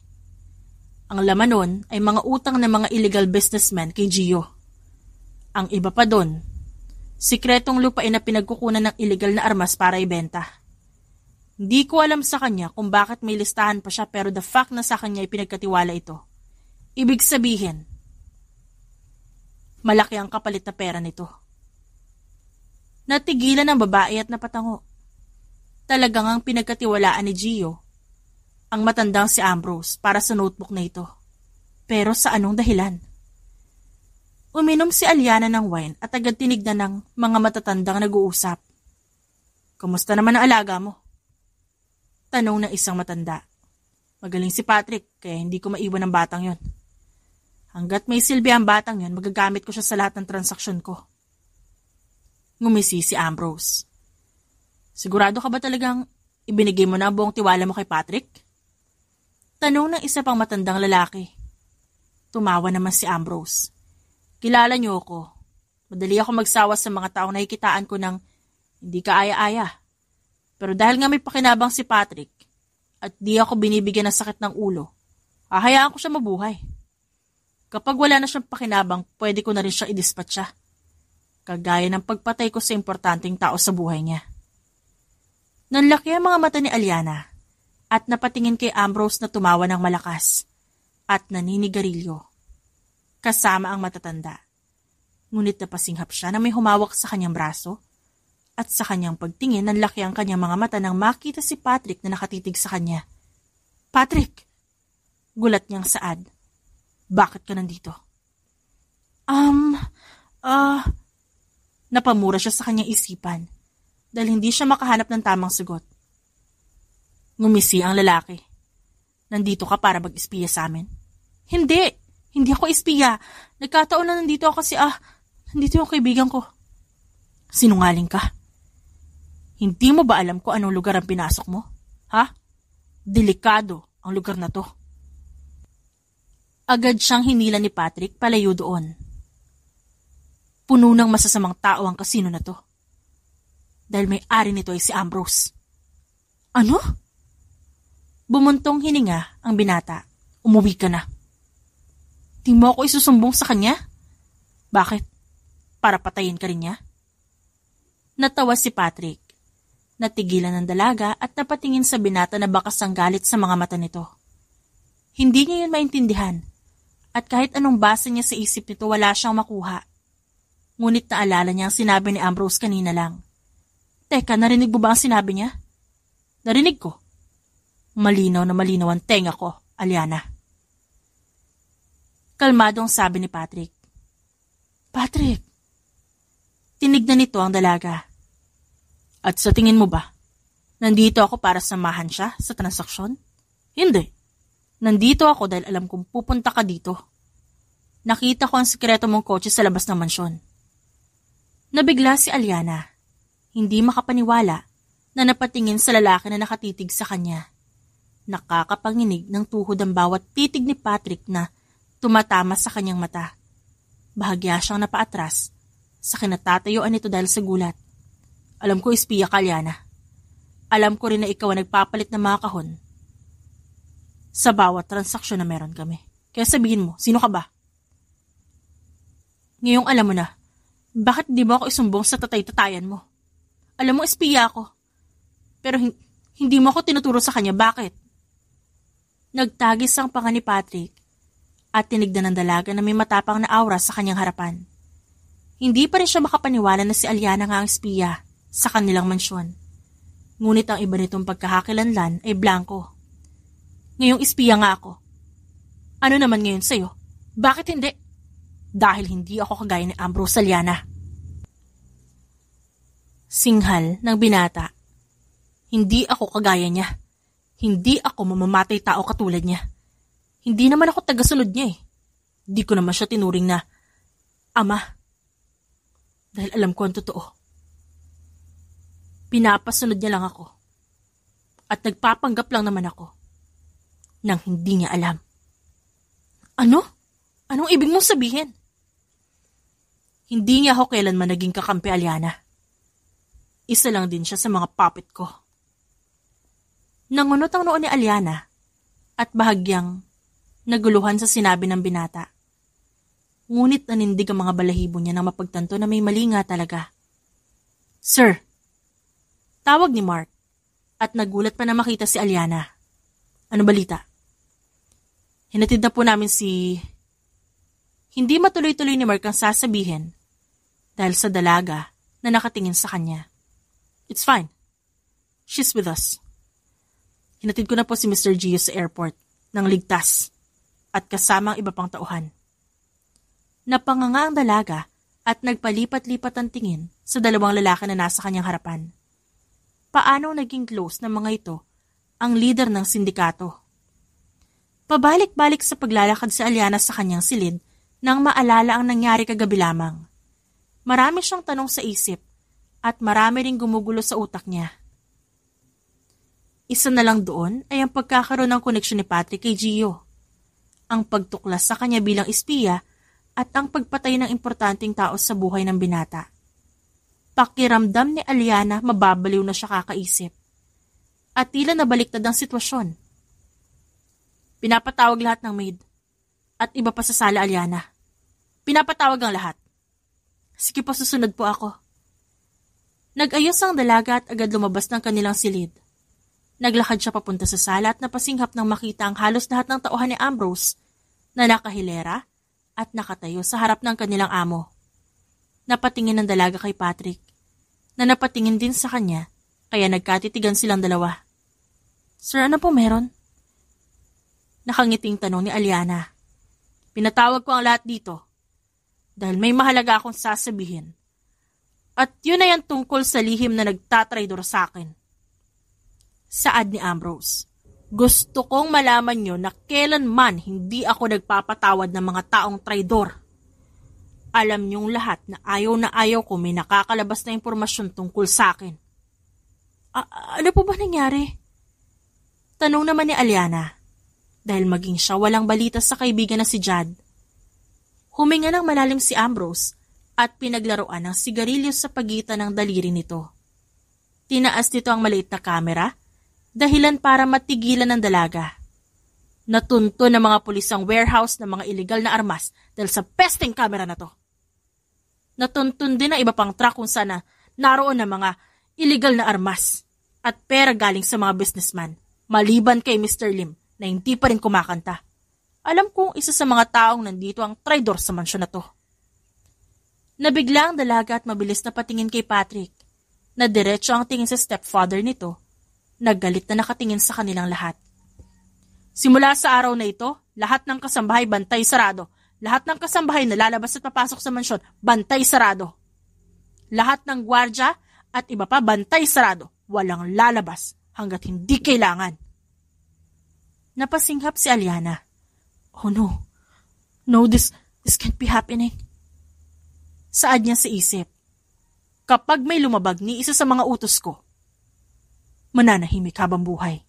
S1: Ang laman nun ay mga utang ng mga illegal businessmen kay Gio ang iba pa doon. Sikretong lupain na pinagkukunan ng ilegal na armas para ibenta. Hindi ko alam sa kanya kung bakit may listahan pa siya pero the fact na sa kanya ay pinagkatiwala ito. Ibig sabihin, malaki ang kapalit na pera nito. Natigilan ang babae at napatango. Talagang ang pinagkatiwalaan ni Gio, ang matandang si Ambrose para sa notebook na ito. Pero sa anong dahilan? Uminom si Aliana ng wine at agad tinignan ng mga matatandang nag-uusap. Kumusta naman ang alaga mo? Tanong ng isang matanda. Magaling si Patrick, kaya hindi ko maiwan ang batang yon. Hanggat may silbi ang batang yon, magagamit ko siya sa lahat ng transaksyon ko. Ngumisi si Ambrose. Sigurado ka ba talagang ibinigay mo na buong tiwala mo kay Patrick? Tanong ng isa pang matandang lalaki. Tumawa naman si Ambrose. Kilala niyo ako. Madali ako magsawa sa mga taong nakikitaan ko ng hindi kaaya-aya. Pero dahil nga may pakinabang si Patrick at di ako binibigyan ng sakit ng ulo, hahayaan ko siya mabuhay. Kapag wala na siyang pakinabang, pwede ko na rin siya idispatcha. Kagaya ng pagpatay ko sa importanteng tao sa buhay niya. Nanlaki ang mga mata ni Aliana at napatingin kay Ambrose na tumawa ng malakas at naninigarilyo kasama ang matatanda. Ngunit napasinghap siya na may humawak sa kanyang braso at sa kanyang pagtingin nanlaki ang kanyang mga mata nang makita si Patrick na nakatitig sa kanya. Patrick! Gulat niyang saad. Bakit ka nandito? Um, ah... Uh, napamura siya sa kanyang isipan dahil hindi siya makahanap ng tamang sagot. Ngumisi ang lalaki. Nandito ka para mag-espiya sa amin? Hindi! Hindi ako espiya. Nagkataon na nandito ako kasi ah, nandito yung kaibigan ko. Sinungaling ka. Hindi mo ba alam ko anong lugar ang pinasok mo? Ha? Delikado ang lugar na to. Agad siyang hinila ni Patrick palayo doon. Puno ng masasamang tao ang kasino na to. Dahil may-ari nito ay si Ambrose. Ano? Bumuntong hininga ang binata. Umuwi ka na. Di mo ako isusumbong sa kanya? Bakit? Para patayin ka rin niya? Natawa si Patrick. Natigilan ng dalaga at napatingin sa binata na bakas ang galit sa mga mata nito. Hindi niya yun maintindihan at kahit anong basa niya sa isip nito wala siyang makuha. Ngunit naalala niya ang sinabi ni Ambrose kanina lang. Teka, narinig mo ba ang sinabi niya? Narinig ko. Malinaw na malinaw ang tenga ko, Aliana. Kalmadong sabi ni Patrick. Patrick! Tinignan nito ang dalaga. At sa tingin mo ba, nandito ako para samahan siya sa transaksyon? Hindi. Nandito ako dahil alam kong pupunta ka dito. Nakita ko ang sikreto mong kotse sa labas ng mansyon. Nabigla si Aliana. Hindi makapaniwala na napatingin sa lalaki na nakatitig sa kanya. Nakakapanginig ng tuhod ang bawat titig ni Patrick na tumatama sa kanyang mata. Bahagya siyang napaatras sa kinatatayuan nito dahil sa gulat. Alam ko ispiya ka, Liana. Alam ko rin na ikaw ang nagpapalit ng mga kahon sa bawat transaksyon na meron kami. Kaya sabihin mo, sino ka ba? Ngayong alam mo na, bakit di mo ako isumbong sa tatay-tatayan mo? Alam mo, espiya ako. Pero hindi mo ako tinuturo sa kanya, bakit? Nagtagis ang panga ni Patrick at tinignan ng dalaga na may matapang na aura sa kanyang harapan. Hindi pa rin siya makapaniwala na si Aliana nga ang espiya sa kanilang mansyon. Ngunit ang iba nitong pagkakakilanlan ay blanco. Ngayong espiya nga ako. Ano naman ngayon sa'yo? Bakit hindi? Dahil hindi ako kagaya ni Ambrose Aliana. Singhal ng binata. Hindi ako kagaya niya. Hindi ako mamamatay tao katulad niya. Hindi naman ako tagasunod niya eh. Hindi ko naman siya tinuring na ama. Dahil alam ko ang totoo. Pinapasunod niya lang ako. At nagpapanggap lang naman ako. Nang hindi niya alam. Ano? Anong ibig mong sabihin? Hindi niya ako kailanman naging kakampi Aliana. Isa lang din siya sa mga puppet ko. Nangunot ang noon ni Aliana at bahagyang Naguluhan sa sinabi ng binata. Ngunit nanindig ang mga balahibo niya nang mapagtanto na may mali nga talaga. Sir! Tawag ni Mark at nagulat pa na makita si Aliana. Ano balita? Hinatid na po namin si... Hindi matuloy-tuloy ni Mark ang sasabihin dahil sa dalaga na nakatingin sa kanya. It's fine. She's with us. Hinatid ko na po si Mr. Gio sa airport nang ligtas at kasamang iba pang tauhan. Napanganga ang dalaga at nagpalipat-lipat ang tingin sa dalawang lalaki na nasa kanyang harapan. Paano naging close ng mga ito ang leader ng sindikato? Pabalik-balik sa paglalakad sa Aliana sa kanyang silid nang maalala ang nangyari kagabi lamang. Marami siyang tanong sa isip at marami ring gumugulo sa utak niya. Isa na lang doon ay ang pagkakaroon ng koneksyon ni Patrick kay Gio ang pagtuklas sa kanya bilang espiya at ang pagpatay ng importanteng tao sa buhay ng binata. Pakiramdam ni Aliana mababaliw na siya kakaisip. At tila nabaliktad ang sitwasyon. Pinapatawag lahat ng maid. At iba pa sa sala, Aliana. Pinapatawag ang lahat. Sige po, susunod po ako. Nag-ayos ang dalaga at agad lumabas ng kanilang silid. Naglakad siya papunta sa sala at napasinghap nang makita ang halos lahat ng tauhan ni Ambrose na nakahilera at nakatayo sa harap ng kanilang amo. Napatingin ang dalaga kay Patrick na napatingin din sa kanya kaya nagkatitigan silang dalawa. Sir, ano po meron? Nakangiting tanong ni Aliana. Pinatawag ko ang lahat dito dahil may mahalaga akong sasabihin. At yun ay ang tungkol sa lihim na nagtatraydor sa akin saad ni Ambrose. Gusto kong malaman nyo na kailanman hindi ako nagpapatawad ng mga taong traidor. Alam nyong lahat na ayaw na ayaw ko may nakakalabas na impormasyon tungkol sa akin. A- ano po ba nangyari? Tanong naman ni Aliana. Dahil maging siya walang balita sa kaibigan na si Jad. Huminga ng malalim si Ambrose at pinaglaruan ng sigarilyo sa pagitan ng daliri nito. Tinaas nito ang maliit na kamera dahilan para matigilan ng dalaga. Natunto ng mga pulis ang warehouse ng mga ilegal na armas dahil sa pesting camera na to. Natuntun din ang iba pang truck kung sana naroon ng mga ilegal na armas at pera galing sa mga businessman maliban kay Mr. Lim na hindi pa rin kumakanta. Alam kong isa sa mga taong nandito ang traidor sa mansyon na to. Nabigla ang dalaga at mabilis na patingin kay Patrick na diretso ang tingin sa stepfather nito Naggalit na nakatingin sa kanilang lahat. Simula sa araw na ito, lahat ng kasambahay bantay sarado. Lahat ng kasambahay na lalabas at papasok sa mansyon, bantay sarado. Lahat ng gwardya at iba pa bantay sarado. Walang lalabas hanggat hindi kailangan. Napasinghap si Aliana. Oh no. No, this, this can't be happening. Saad niya sa isip. Kapag may lumabag ni isa sa mga utos ko, mananahimik habang buhay.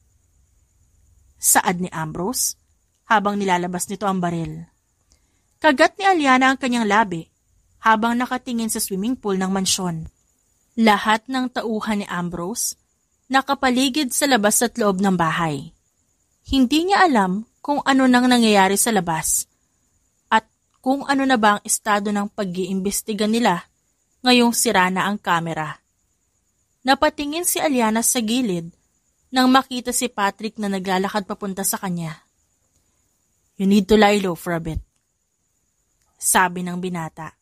S1: Saad ni Ambrose habang nilalabas nito ang baril. Kagat ni Aliana ang kanyang labi habang nakatingin sa swimming pool ng mansyon. Lahat ng tauhan ni Ambrose nakapaligid sa labas at loob ng bahay. Hindi niya alam kung ano nang nangyayari sa labas at kung ano na ba ang estado ng pag-iimbestiga nila ngayong sira na ang kamera. Napatingin si Aliana sa gilid nang makita si Patrick na naglalakad papunta sa kanya. You need to lie low for a bit. Sabi ng binata.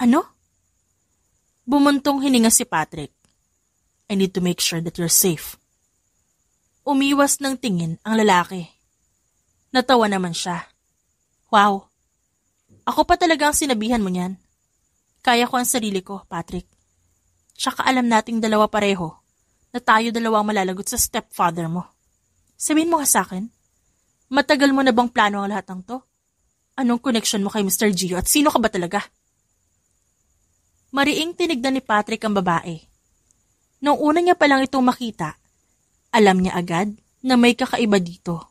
S1: Ano? Bumuntong hininga si Patrick. I need to make sure that you're safe. Umiwas ng tingin ang lalaki. Natawa naman siya. Wow. Ako pa talaga ang sinabihan mo niyan. Kaya ko ang sarili ko, Patrick. Tsaka alam nating dalawa pareho na tayo dalawang malalagot sa stepfather mo. Sabihin mo nga sa akin, matagal mo na bang plano ang lahat ng to? Anong connection mo kay Mr. Gio at sino ka ba talaga? Mariing tinignan ni Patrick ang babae. Nung una niya palang itong makita, alam niya agad na may kakaiba dito.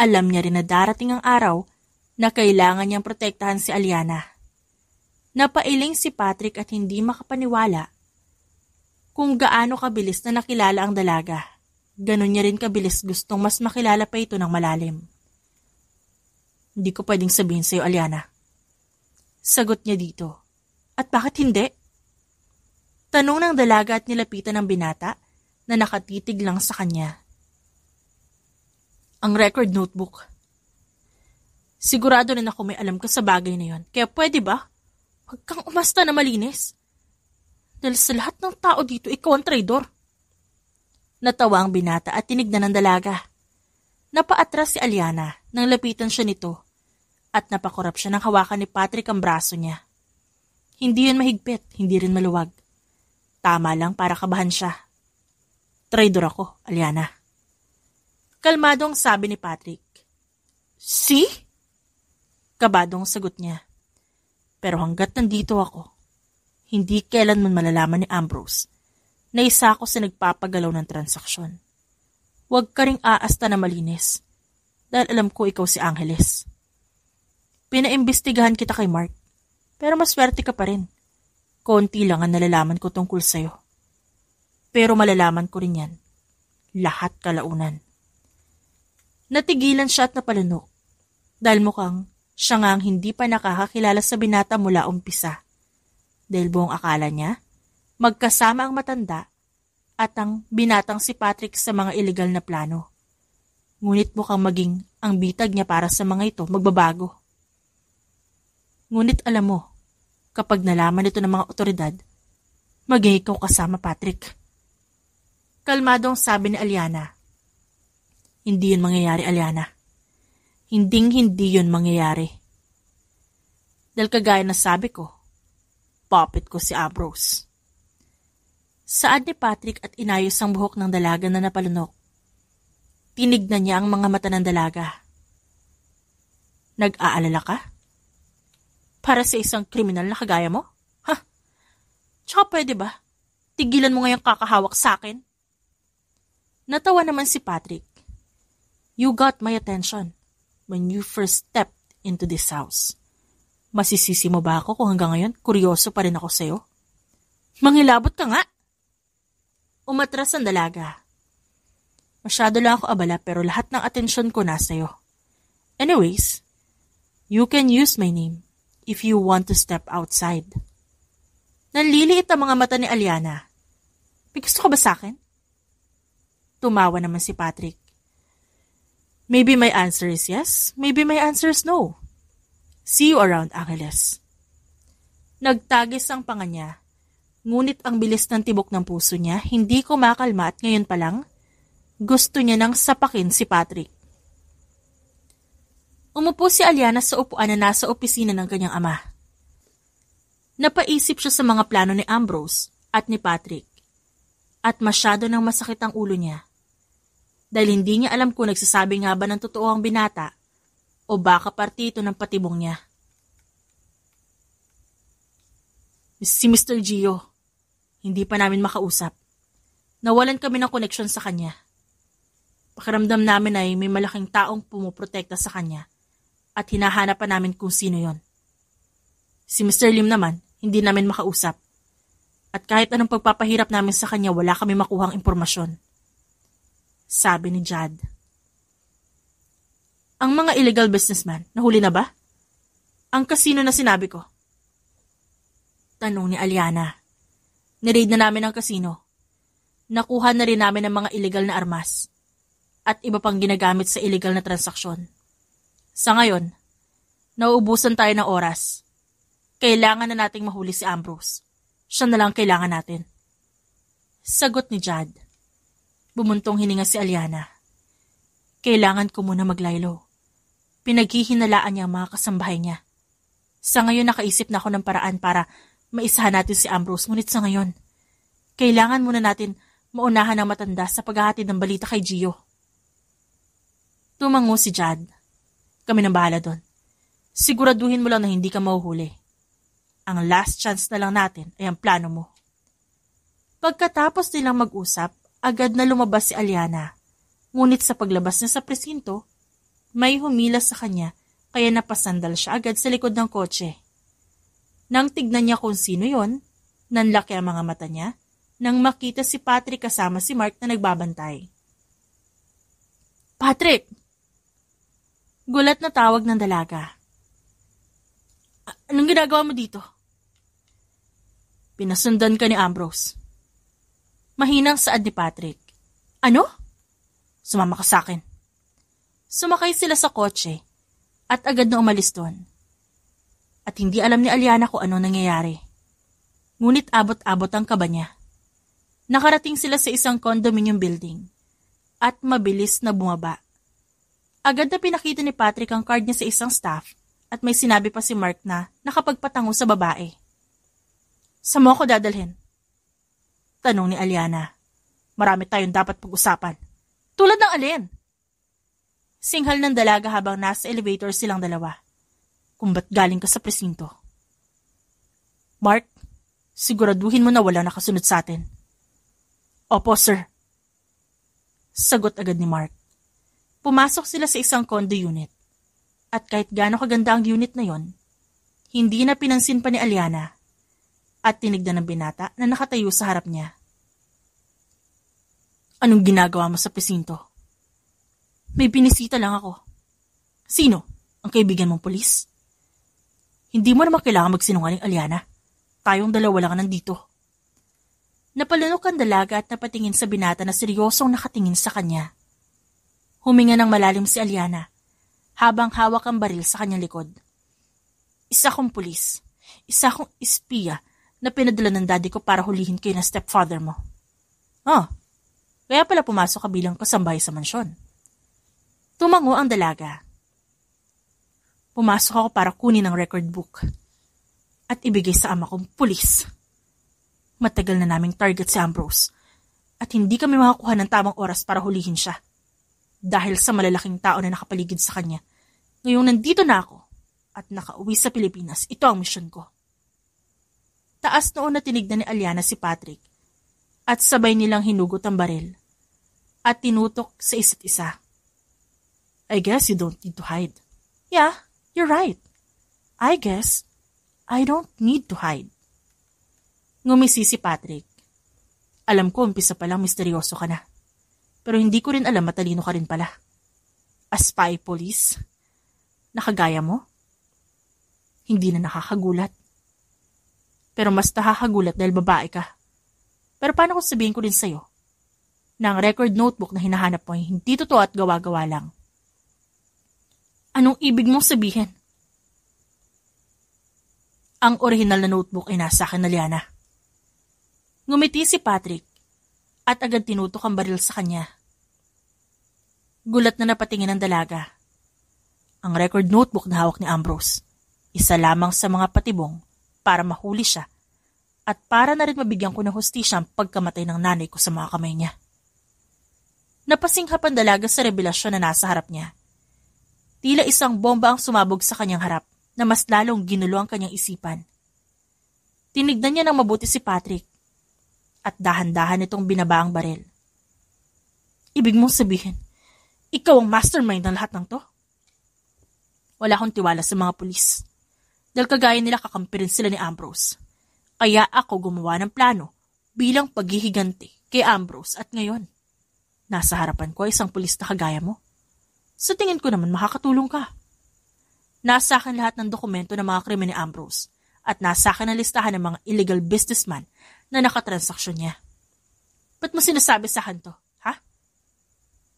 S1: Alam niya rin na darating ang araw na kailangan niyang protektahan si Aliana. Napailing si Patrick at hindi makapaniwala kung gaano kabilis na nakilala ang dalaga. Ganon niya rin kabilis gustong mas makilala pa ito ng malalim. Hindi ko pwedeng sabihin sa iyo, Aliana. Sagot niya dito. At bakit hindi? Tanong ng dalaga at nilapitan ng binata na nakatitig lang sa kanya. Ang record notebook. Sigurado rin ako may alam ka sa bagay na yon. Kaya pwede ba? Huwag kang umasta na malinis. Dahil sa lahat ng tao dito, ikaw ang traidor. Natawa ang binata at tinignan ng dalaga. Napaatras si Aliana nang lapitan siya nito at napakorap siya nang hawakan ni Patrick ang braso niya. Hindi yun mahigpit, hindi rin maluwag. Tama lang para kabahan siya. Traidor ako, Aliana. Kalmado ang sabi ni Patrick. Si? Kabadong sagot niya. Pero hanggat nandito ako, hindi kailanman malalaman ni Ambrose na isa ako sa nagpapagalaw ng transaksyon. Huwag ka ring aasta na malinis dahil alam ko ikaw si Angeles. Pinaimbestigahan kita kay Mark pero maswerte ka pa rin. Konti lang ang nalalaman ko tungkol sa'yo. Pero malalaman ko rin yan. Lahat kalaunan. Natigilan siya at napalunok dahil mukhang siya nga ang hindi pa nakakakilala sa binata mula umpisa. Dahil buong akala niya, magkasama ang matanda at ang binatang si Patrick sa mga ilegal na plano. Ngunit mukhang maging ang bitag niya para sa mga ito magbabago. Ngunit alam mo, kapag nalaman ito ng mga otoridad, maging ikaw kasama Patrick. Kalmadong sabi ni Aliana. Hindi yun mangyayari, Aliana hinding-hindi yon mangyayari. Dahil kagaya na sabi ko, puppet ko si Ambrose. Saad ni Patrick at inayos ang buhok ng dalaga na napalunok. Tinignan niya ang mga mata ng dalaga. Nag-aalala ka? Para sa isang kriminal na kagaya mo? Ha? Tsaka pwede ba? Tigilan mo ngayong kakahawak sa akin? Natawa naman si Patrick. You got my attention when you first stepped into this house. Masisisi mo ba ako kung hanggang ngayon kuryoso pa rin ako sa'yo? Mangilabot ka nga! Umatras ang dalaga. Masyado lang ako abala pero lahat ng atensyon ko na sa'yo. Anyways, you can use my name if you want to step outside. Nanliliit ang mga mata ni Aliana. May gusto ka ba sa akin? Tumawa naman si Patrick. Maybe my answer is yes, maybe my answer is no. See you around, Angeles. Nagtagis ang panga niya. Ngunit ang bilis ng tibok ng puso niya, hindi ko makalma at ngayon pa lang, gusto niya nang sapakin si Patrick. Umupo si Aliana sa upuan na nasa opisina ng kanyang ama. Napaisip siya sa mga plano ni Ambrose at ni Patrick. At masyado nang masakit ang ulo niya dahil hindi niya alam kung nagsasabi nga ba ng totoo ang binata o baka parte ito ng patibong niya. Si Mr. Gio, hindi pa namin makausap. Nawalan kami ng koneksyon sa kanya. Pakiramdam namin ay may malaking taong pumuprotekta sa kanya at hinahanap pa namin kung sino yon. Si Mr. Lim naman, hindi namin makausap. At kahit anong pagpapahirap namin sa kanya, wala kami makuhang impormasyon sabi ni Jad. Ang mga illegal businessman, nahuli na ba? Ang kasino na sinabi ko. Tanong ni Aliana. Niraid na namin ang kasino. Nakuha na rin namin ang mga illegal na armas at iba pang ginagamit sa illegal na transaksyon. Sa ngayon, nauubusan tayo ng oras. Kailangan na nating mahuli si Ambrose. Siya na lang kailangan natin. Sagot ni Jad. Bumuntong hininga si Aliana. Kailangan ko muna maglaylo. Pinaghihinalaan niya ang mga kasambahay niya. Sa ngayon nakaisip na ako ng paraan para maisahan natin si Ambrose, ngunit sa ngayon, kailangan muna natin maunahan ang matanda sa paghahatid ng balita kay Gio. Tumango si Jad. Kami nang bahala doon. Siguraduhin mo lang na hindi ka mahuhuli. Ang last chance na lang natin ay ang plano mo. Pagkatapos nilang mag-usap, agad na lumabas si Aliana. Ngunit sa paglabas niya sa presinto, may humila sa kanya kaya napasandal siya agad sa likod ng kotse. Nang tignan niya kung sino yon, nanlaki ang mga mata niya nang makita si Patrick kasama si Mark na nagbabantay. Patrick! Gulat na tawag ng dalaga. Anong ginagawa mo dito? Pinasundan ka ni Ambrose. Mahinang saad ni Patrick. Ano? Sumama ka sa akin. Sumakay sila sa kotse at agad na umalis doon. At hindi alam ni Aliana kung ano nangyayari. Ngunit abot-abot ang kaba niya. Nakarating sila sa isang condominium building at mabilis na bumaba. Agad na pinakita ni Patrick ang card niya sa isang staff at may sinabi pa si Mark na nakapagpatango sa babae. Sa mo ko dadalhin. Tanong ni Aliana. Marami tayong dapat pag-usapan. Tulad ng alin? Singhal ng dalaga habang nasa elevator silang dalawa. Kung ba't galing ka sa presinto? Mark, siguraduhin mo na wala nakasunod sa atin. Opo, sir. Sagot agad ni Mark. Pumasok sila sa isang condo unit. At kahit gaano kaganda ang unit na yon, hindi na pinansin pa ni Aliana at tinignan ng binata na nakatayo sa harap niya. Anong ginagawa mo sa presinto? May binisita lang ako. Sino? Ang kaibigan mong polis? Hindi mo naman kailangan magsinungaling, Aliana. Tayong dalawa lang nandito. Napalunok ang dalaga at napatingin sa binata na seryosong nakatingin sa kanya. Huminga ng malalim si Aliana habang hawak ang baril sa kanyang likod. Isa kong pulis, isa kong espiya na pinadala ng daddy ko para hulihin kayo ng stepfather mo. Oh, kaya pala pumasok kabilang bilang kasambahay sa mansyon. Tumango ang dalaga. Pumasok ako para kunin ang record book at ibigay sa ama kong pulis. Matagal na naming target si Ambrose at hindi kami makakuha ng tamang oras para hulihin siya dahil sa malalaking tao na nakapaligid sa kanya. Ngayong nandito na ako at nakauwi sa Pilipinas, ito ang misyon ko. Taas noon na tinignan ni Aliana si Patrick at sabay nilang hinugot ang baril at tinutok sa isa't isa. I guess you don't need to hide. Yeah, you're right. I guess I don't need to hide. Ngumisi si Patrick. Alam ko umpisa pa lang misteryoso ka na. Pero hindi ko rin alam matalino ka rin pala. A spy police? Nakagaya mo? Hindi na nakakagulat. Pero mas nakakagulat dahil babae ka. Pero paano kung sabihin ko din sa'yo na ang record notebook na hinahanap mo ay hindi totoo at gawa-gawa lang? Anong ibig mong sabihin? Ang original na notebook ay nasa akin na Liana. Ngumiti si Patrick at agad tinutok ang baril sa kanya. Gulat na napatingin ang dalaga. Ang record notebook na hawak ni Ambrose, isa lamang sa mga patibong para mahuli siya at para na rin mabigyan ko ng hustisya ang pagkamatay ng nanay ko sa mga kamay niya. Napasinghap ang dalaga sa revelasyon na nasa harap niya. Tila isang bomba ang sumabog sa kanyang harap na mas lalong ginulo ang kanyang isipan. Tinignan niya ng mabuti si Patrick at dahan-dahan itong binaba ang baril. Ibig mong sabihin, ikaw ang mastermind ng lahat ng to? Wala akong tiwala sa mga pulis. Dahil kagaya nila kakampi sila ni Ambrose. Kaya ako gumawa ng plano bilang paghihiganti kay Ambrose at ngayon. Nasa harapan ko ay isang pulis na kagaya mo. Sa tingin ko naman makakatulong ka. Nasa akin lahat ng dokumento ng mga krimen ni Ambrose at nasa akin ang listahan ng mga illegal businessman na nakatransaksyon niya. Ba't mo sinasabi sa akin to, ha?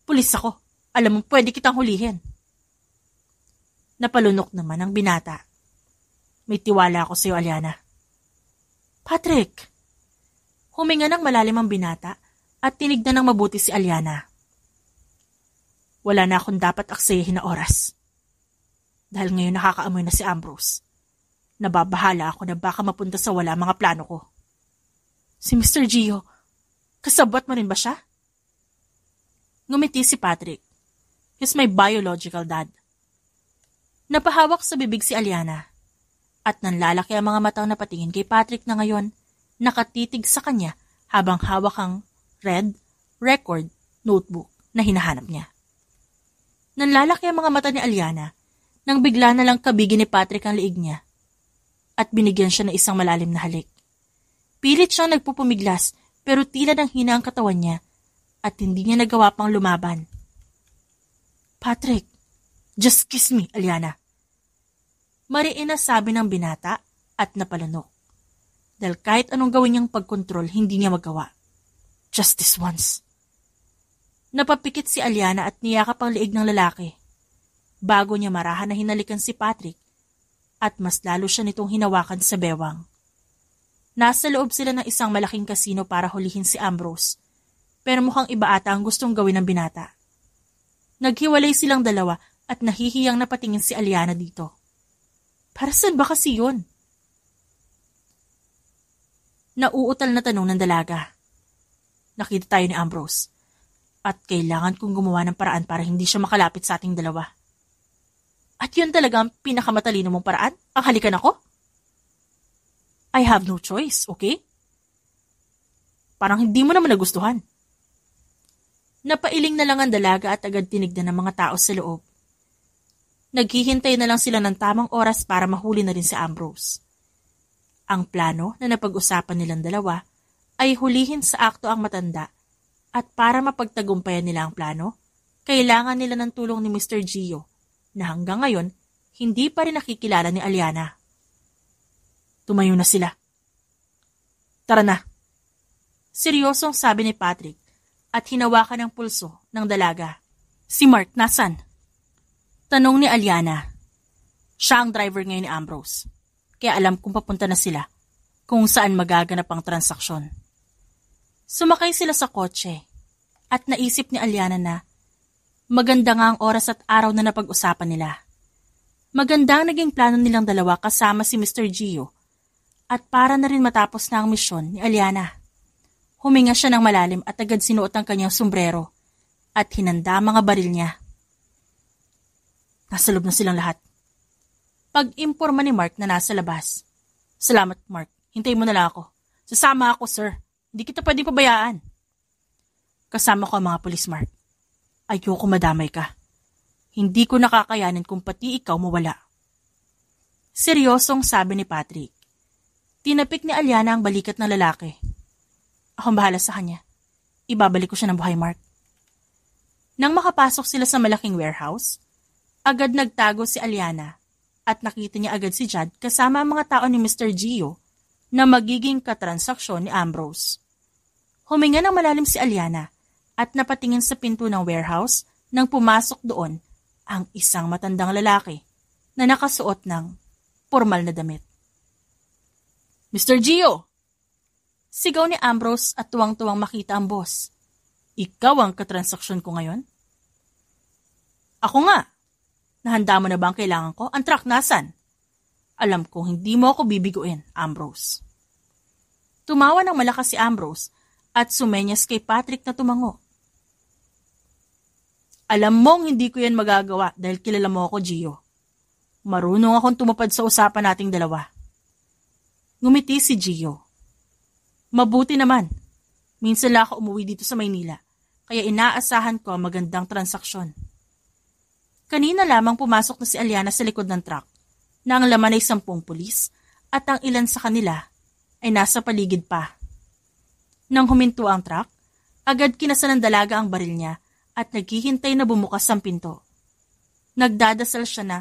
S1: Pulis ako. Alam mo, pwede kitang hulihin. Napalunok naman ang binata may tiwala ako sa iyo, Aliana. Patrick! Huminga ng malalim ang binata at tinignan ng mabuti si Aliana. Wala na akong dapat aksayahin na oras. Dahil ngayon nakakaamoy na si Ambrose. Nababahala ako na baka mapunta sa wala mga plano ko. Si Mr. Gio, kasabwat mo rin ba siya? Ngumiti si Patrick. He's my biological dad. Napahawak sa bibig si Aliana at nanlalaki ang mga mata na patingin kay Patrick na ngayon nakatitig sa kanya habang hawak ang red record notebook na hinahanap niya. Nanlalaki ang mga mata ni Aliana nang bigla na lang kabigin ni Patrick ang liig niya at binigyan siya ng isang malalim na halik. Pilit siyang nagpupumiglas pero tila nang hina ang katawan niya at hindi niya nagawa pang lumaban. Patrick, just kiss me, Aliana mariin na sabi ng binata at napalunok. Dahil kahit anong gawin niyang pagkontrol, hindi niya magawa. Just this once. Napapikit si Aliana at niyakap ang liig ng lalaki. Bago niya marahan na hinalikan si Patrick at mas lalo siya nitong hinawakan sa bewang. Nasa loob sila ng isang malaking kasino para hulihin si Ambrose. Pero mukhang iba ata ang gustong gawin ng binata. Naghiwalay silang dalawa at nahihiyang napatingin si Aliana dito. Para saan ba kasi yun? Nauutal na tanong ng dalaga. Nakita tayo ni Ambrose. At kailangan kong gumawa ng paraan para hindi siya makalapit sa ating dalawa. At yun talaga ang pinakamatalino mong paraan? Ang halikan ako? I have no choice, okay? Parang hindi mo naman nagustuhan. Napailing na lang ang dalaga at agad tinignan ng mga tao sa loob. Naghihintay na lang sila ng tamang oras para mahuli na rin si Ambrose. Ang plano na napag-usapan nilang dalawa ay hulihin sa akto ang matanda at para mapagtagumpayan nila ang plano, kailangan nila ng tulong ni Mr. Gio na hanggang ngayon hindi pa rin nakikilala ni Aliana. Tumayo na sila. Tara na. Seryosong sabi ni Patrick at hinawakan ang pulso ng dalaga. Si Mark nasan? Tanong ni Aliana. Siya ang driver ngayon ni Ambrose. Kaya alam kung papunta na sila, kung saan magaganap ang transaksyon. Sumakay sila sa kotse at naisip ni Aliana na maganda nga ang oras at araw na napag-usapan nila. Maganda ang naging plano nilang dalawa kasama si Mr. Gio at para na rin matapos na ang misyon ni Aliana. Huminga siya ng malalim at agad sinuot ang kanyang sombrero at hinanda mga baril niya. Nasa loob na silang lahat. Pag-imporma ni Mark na nasa labas. Salamat, Mark. Hintay mo na lang ako. Sasama ako, sir. Hindi kita pwedeng pabayaan. Kasama ko ang mga polis, Mark. Ayoko madamay ka. Hindi ko nakakayanin kung pati ikaw mawala. Seryosong sabi ni Patrick. Tinapik ni Aliana ang balikat ng lalaki. Akong bahala sa kanya. Ibabalik ko siya ng buhay, Mark. Nang makapasok sila sa malaking warehouse, Agad nagtago si Aliana at nakita niya agad si Jad kasama ang mga tao ni Mr. Gio na magiging katransaksyon ni Ambrose. Huminga ng malalim si Aliana at napatingin sa pinto ng warehouse nang pumasok doon ang isang matandang lalaki na nakasuot ng formal na damit. Mr. Gio! Sigaw ni Ambrose at tuwang-tuwang makita ang boss. Ikaw ang katransaksyon ko ngayon? Ako nga, Nahanda mo na ba ang kailangan ko? Ang truck nasan? Alam kong hindi mo ako bibiguin, Ambrose. Tumawa ng malakas si Ambrose at sumenyas kay Patrick na tumango. Alam mong hindi ko yan magagawa dahil kilala mo ako, Gio. Marunong akong tumupad sa usapan nating dalawa. Ngumiti si Gio. Mabuti naman. Minsan lang ako umuwi dito sa Maynila, kaya inaasahan ko magandang transaksyon. Kanina lamang pumasok na si Aliana sa likod ng truck, na ang laman ay sampung pulis at ang ilan sa kanila ay nasa paligid pa. Nang huminto ang truck, agad kinasa ng dalaga ang baril niya at naghihintay na bumukas ang pinto. Nagdadasal siya na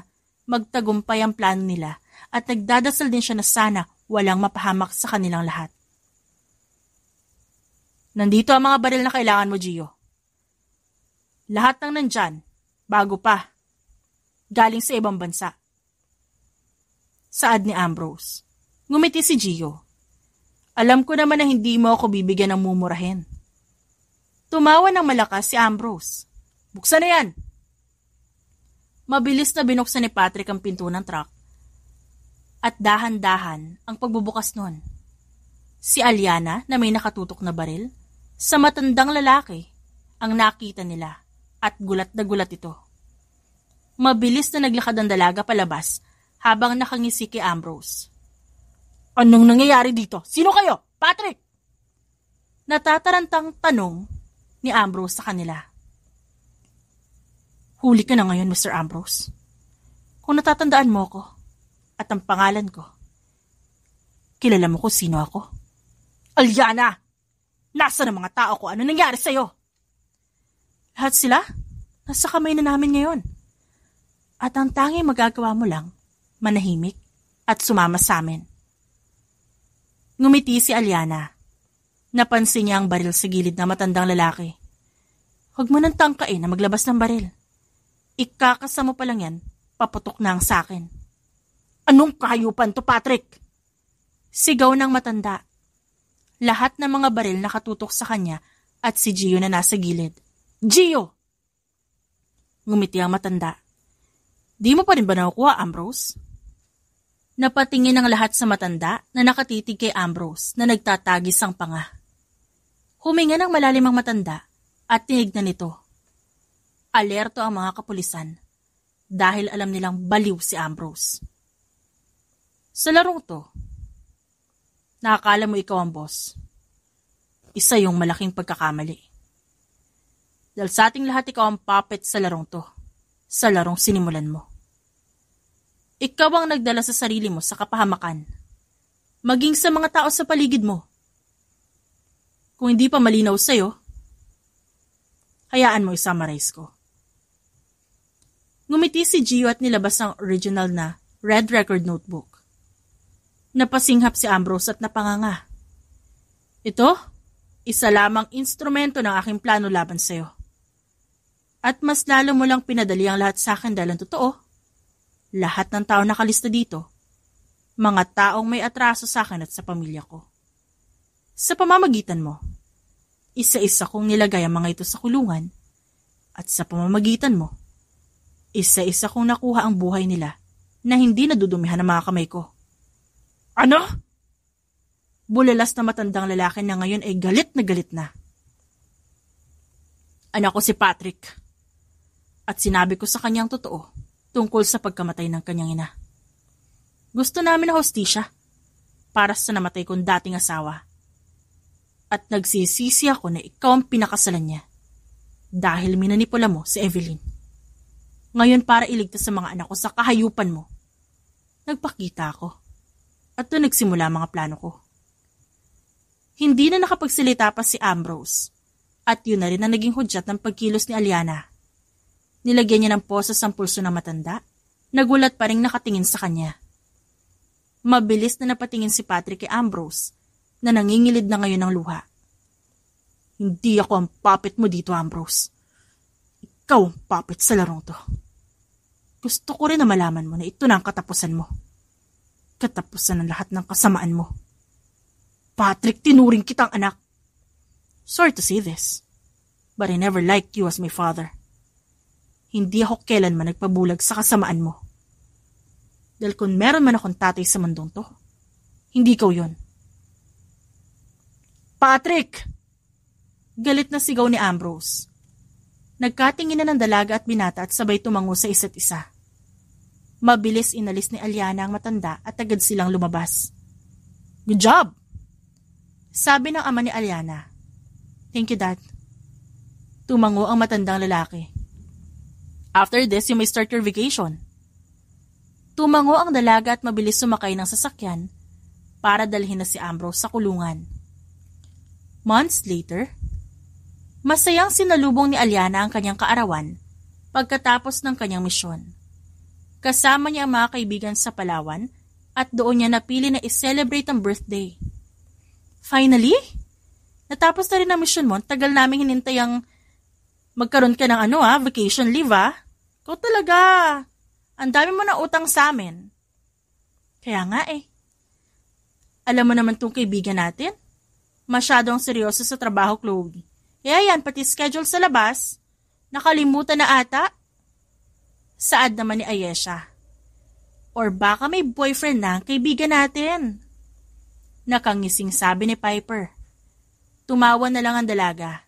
S1: magtagumpay ang plano nila at nagdadasal din siya na sana walang mapahamak sa kanilang lahat. Nandito ang mga baril na kailangan mo, Gio. Lahat ng nandyan, bago pa galing sa ibang bansa. Saad ni Ambrose. Ngumiti si Gio. Alam ko naman na hindi mo ako bibigyan ng mumurahin. Tumawa ng malakas si Ambrose. Buksan na yan! Mabilis na binuksan ni Patrick ang pinto ng truck at dahan-dahan ang pagbubukas nun. Si Aliana na may nakatutok na baril sa matandang lalaki ang nakita nila at gulat na gulat ito. Mabilis na naglakad ang dalaga palabas habang nakangisi kay Ambrose. Anong nangyayari dito? Sino kayo? Patrick! Natatarantang tanong ni Ambrose sa kanila. Huli ka na ngayon, Mr. Ambrose. Kung natatandaan mo ko at ang pangalan ko, kilala mo ko sino ako? Alyana! Nasa ng mga tao ko ano nangyari sa'yo? Lahat sila? Nasa kamay na namin ngayon. At ang tanging magagawa mo lang, manahimik at sumama sa amin. Ngumiti si Aliana. Napansin niya ang baril sa gilid ng matandang lalaki. Huwag mo nang tangkain na maglabas ng baril. Ikakasa mo pa lang yan, paputok na ang sakin. Anong kahayupan to, Patrick? Sigaw ng matanda. Lahat ng mga baril nakatutok sa kanya at si Gio na nasa gilid. Gio! Ngumiti ang matanda. Di mo pa rin ba nakukuha, Ambrose? Napatingin ang lahat sa matanda na nakatitig kay Ambrose na nagtatagis ang panga. Huminga ng malalim ang matanda at tinignan nito. Alerto ang mga kapulisan dahil alam nilang baliw si Ambrose. Sa larong to, nakakala mo ikaw ang boss. Isa yung malaking pagkakamali. Dahil sa ating lahat ikaw ang puppet sa larong to, sa larong sinimulan mo. Ikaw ang nagdala sa sarili mo sa kapahamakan. Maging sa mga tao sa paligid mo. Kung hindi pa malinaw sa'yo, hayaan mo isummarize ko. Ngumiti si Gio at nilabas ang original na Red Record Notebook. Napasinghap si Ambrose at napanganga. Ito, isa lamang instrumento ng aking plano laban sa'yo. At mas lalo mo lang pinadali ang lahat sa akin dahil ang totoo, lahat ng tao nakalista dito. Mga taong may atraso sa akin at sa pamilya ko. Sa pamamagitan mo, isa-isa kong nilagay ang mga ito sa kulungan at sa pamamagitan mo, isa-isa kong nakuha ang buhay nila na hindi nadudumihan ang mga kamay ko. Ano? Bulalas na matandang lalaki na ngayon ay galit na galit na. Anak ko si Patrick. At sinabi ko sa kanyang totoo tungkol sa pagkamatay ng kanyang ina. Gusto namin na hostisya para sa namatay kong dating asawa. At nagsisisi ako na ikaw ang pinakasalan niya dahil minanipula mo si Evelyn. Ngayon para iligtas sa mga anak ko sa kahayupan mo, nagpakita ako. At doon nagsimula mga plano ko. Hindi na nakapagsalita pa si Ambrose at yun na rin ang naging hudyat ng pagkilos ni Aliana Nilagyan niya ng posas ang pulso ng matanda. Nagulat pa rin nakatingin sa kanya. Mabilis na napatingin si Patrick kay Ambrose na nangingilid na ngayon ng luha. Hindi ako ang puppet mo dito, Ambrose. Ikaw ang puppet sa larong to. Gusto ko rin na malaman mo na ito na ang katapusan mo. Katapusan ng lahat ng kasamaan mo. Patrick, tinuring kitang anak. Sorry to say this, but I never liked you as my father hindi ako kailanman nagpabulag sa kasamaan mo. Dahil kung meron man akong tatay sa mundong to, hindi ko yon. Patrick! Galit na sigaw ni Ambrose. Nagkatingin na ng dalaga at binata at sabay tumango sa isa't isa. Mabilis inalis ni Aliana ang matanda at agad silang lumabas. Good job! Sabi ng ama ni Aliana. Thank you, Dad. Tumango ang matandang lalaki. After this, you may start your vacation. Tumango ang dalaga at mabilis sumakay ng sasakyan para dalhin na si Ambrose sa kulungan. Months later, masayang sinalubong ni Aliana ang kanyang kaarawan pagkatapos ng kanyang misyon. Kasama niya ang mga kaibigan sa Palawan at doon niya napili na i-celebrate ang birthday. Finally, natapos na rin ang misyon mo. Tagal namin hinintay ang Magkaroon ka ng ano ah, vacation leave ah. Ikaw talaga. Ang dami mo na utang sa amin. Kaya nga eh. Alam mo naman tong kaibigan natin. Masyadong seryoso sa trabaho, Chloe. Kaya yan, pati schedule sa labas. Nakalimutan na ata. Saad naman ni Ayesha. Or baka may boyfriend na ang kaibigan natin. Nakangising sabi ni Piper. Tumawa na lang ang dalaga.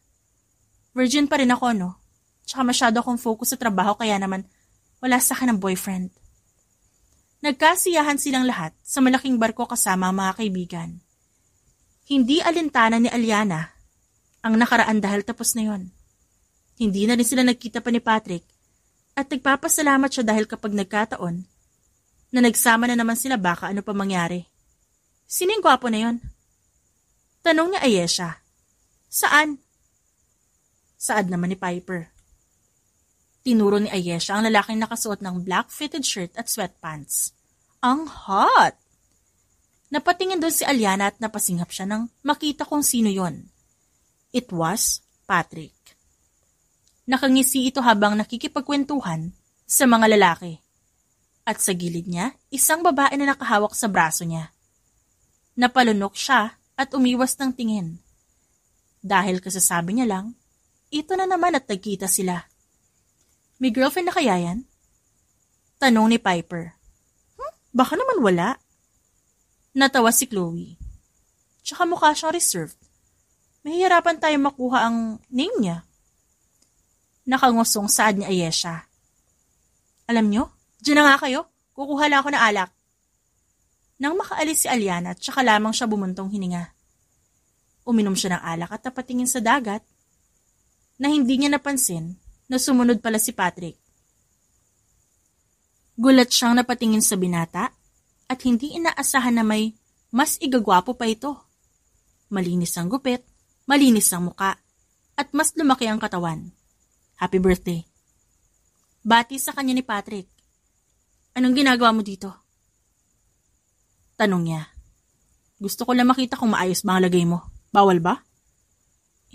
S1: Virgin pa rin ako, no? Tsaka masyado akong focus sa trabaho kaya naman wala sa akin ng boyfriend. Nagkasiyahan silang lahat sa malaking barko kasama ang mga kaibigan. Hindi alintana ni Aliana ang nakaraan dahil tapos na yon. Hindi na rin sila nagkita pa ni Patrick at nagpapasalamat siya dahil kapag nagkataon na nagsama na naman sila baka ano pa mangyari. Sino yung gwapo na yon? Tanong ni Ayesha. Saan? saad naman ni Piper. Tinuro ni Ayesha ang lalaking nakasuot ng black fitted shirt at sweatpants. Ang hot! Napatingin doon si Aliana at napasinghap siya nang makita kung sino yon. It was Patrick. Nakangisi ito habang nakikipagkwentuhan sa mga lalaki. At sa gilid niya, isang babae na nakahawak sa braso niya. Napalunok siya at umiwas ng tingin. Dahil kasasabi niya lang, ito na naman at nagkita sila. May girlfriend na kaya yan? Tanong ni Piper. Hmm, baka naman wala. Natawa si Chloe. Tsaka mukha siyang reserved. Mahihirapan tayo makuha ang name niya. Nakangusong saad ni Ayesha. Alam nyo, dyan na nga kayo. Kukuha lang ako na alak. Nang makaalis si Aliana, tsaka lamang siya bumuntong hininga. Uminom siya ng alak at napatingin sa dagat na hindi niya napansin na sumunod pala si Patrick. Gulat siyang napatingin sa binata at hindi inaasahan na may mas igagwapo pa ito. Malinis ang gupit, malinis ang muka, at mas lumaki ang katawan. Happy birthday. Bati sa kanya ni Patrick. Anong ginagawa mo dito? Tanong niya. Gusto ko lang makita kung maayos ba ang lagay mo. Bawal ba?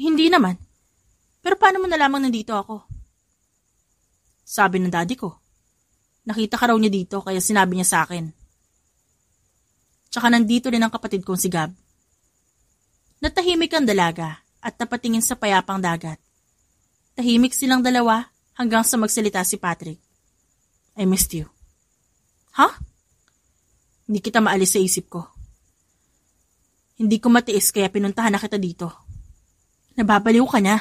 S1: Hindi naman. Pero paano mo nalamang nandito ako? Sabi ng daddy ko. Nakita ka raw niya dito kaya sinabi niya sa akin. Tsaka nandito din ang kapatid kong si Gab. Natahimik ang dalaga at napatingin sa payapang dagat. Tahimik silang dalawa hanggang sa magsalita si Patrick. I missed you. Ha? Huh? Hindi kita maalis sa isip ko. Hindi ko matiis kaya pinuntahan na kita dito. Nababaliw ka na.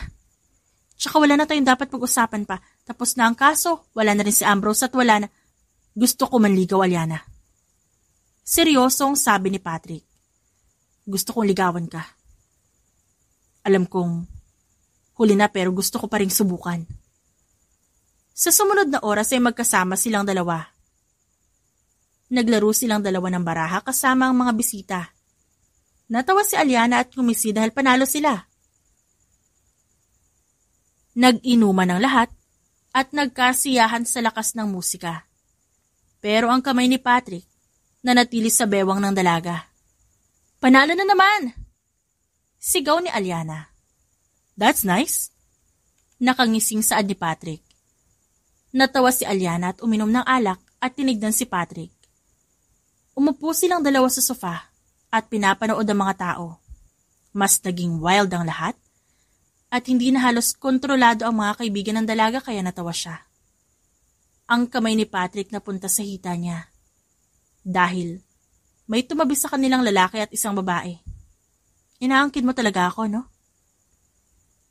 S1: Tsaka wala na tayong dapat pag-usapan pa. Tapos na ang kaso, wala na rin si Ambrose at wala na. Gusto ko manligaw, Aliana. Seryosong sabi ni Patrick. Gusto kong ligawan ka. Alam kong huli na pero gusto ko pa rin subukan. Sa sumunod na oras ay magkasama silang dalawa. Naglaro silang dalawa ng baraha kasama ang mga bisita. Natawa si Aliana at kumisi dahil panalo sila. Nag-inuman ang lahat at nagkasiyahan sa lakas ng musika. Pero ang kamay ni Patrick na natili sa bewang ng dalaga. Panalo na naman! Sigaw ni Aliana. That's nice. Nakangising saad ni Patrick. Natawa si Aliana at uminom ng alak at tinignan si Patrick. Umupo silang dalawa sa sofa at pinapanood ang mga tao. Mas naging wild ang lahat at hindi na halos kontrolado ang mga kaibigan ng dalaga kaya natawa siya. Ang kamay ni Patrick napunta sa hita niya. Dahil may tumabi sa kanilang lalaki at isang babae. Inaangkin mo talaga ako, no?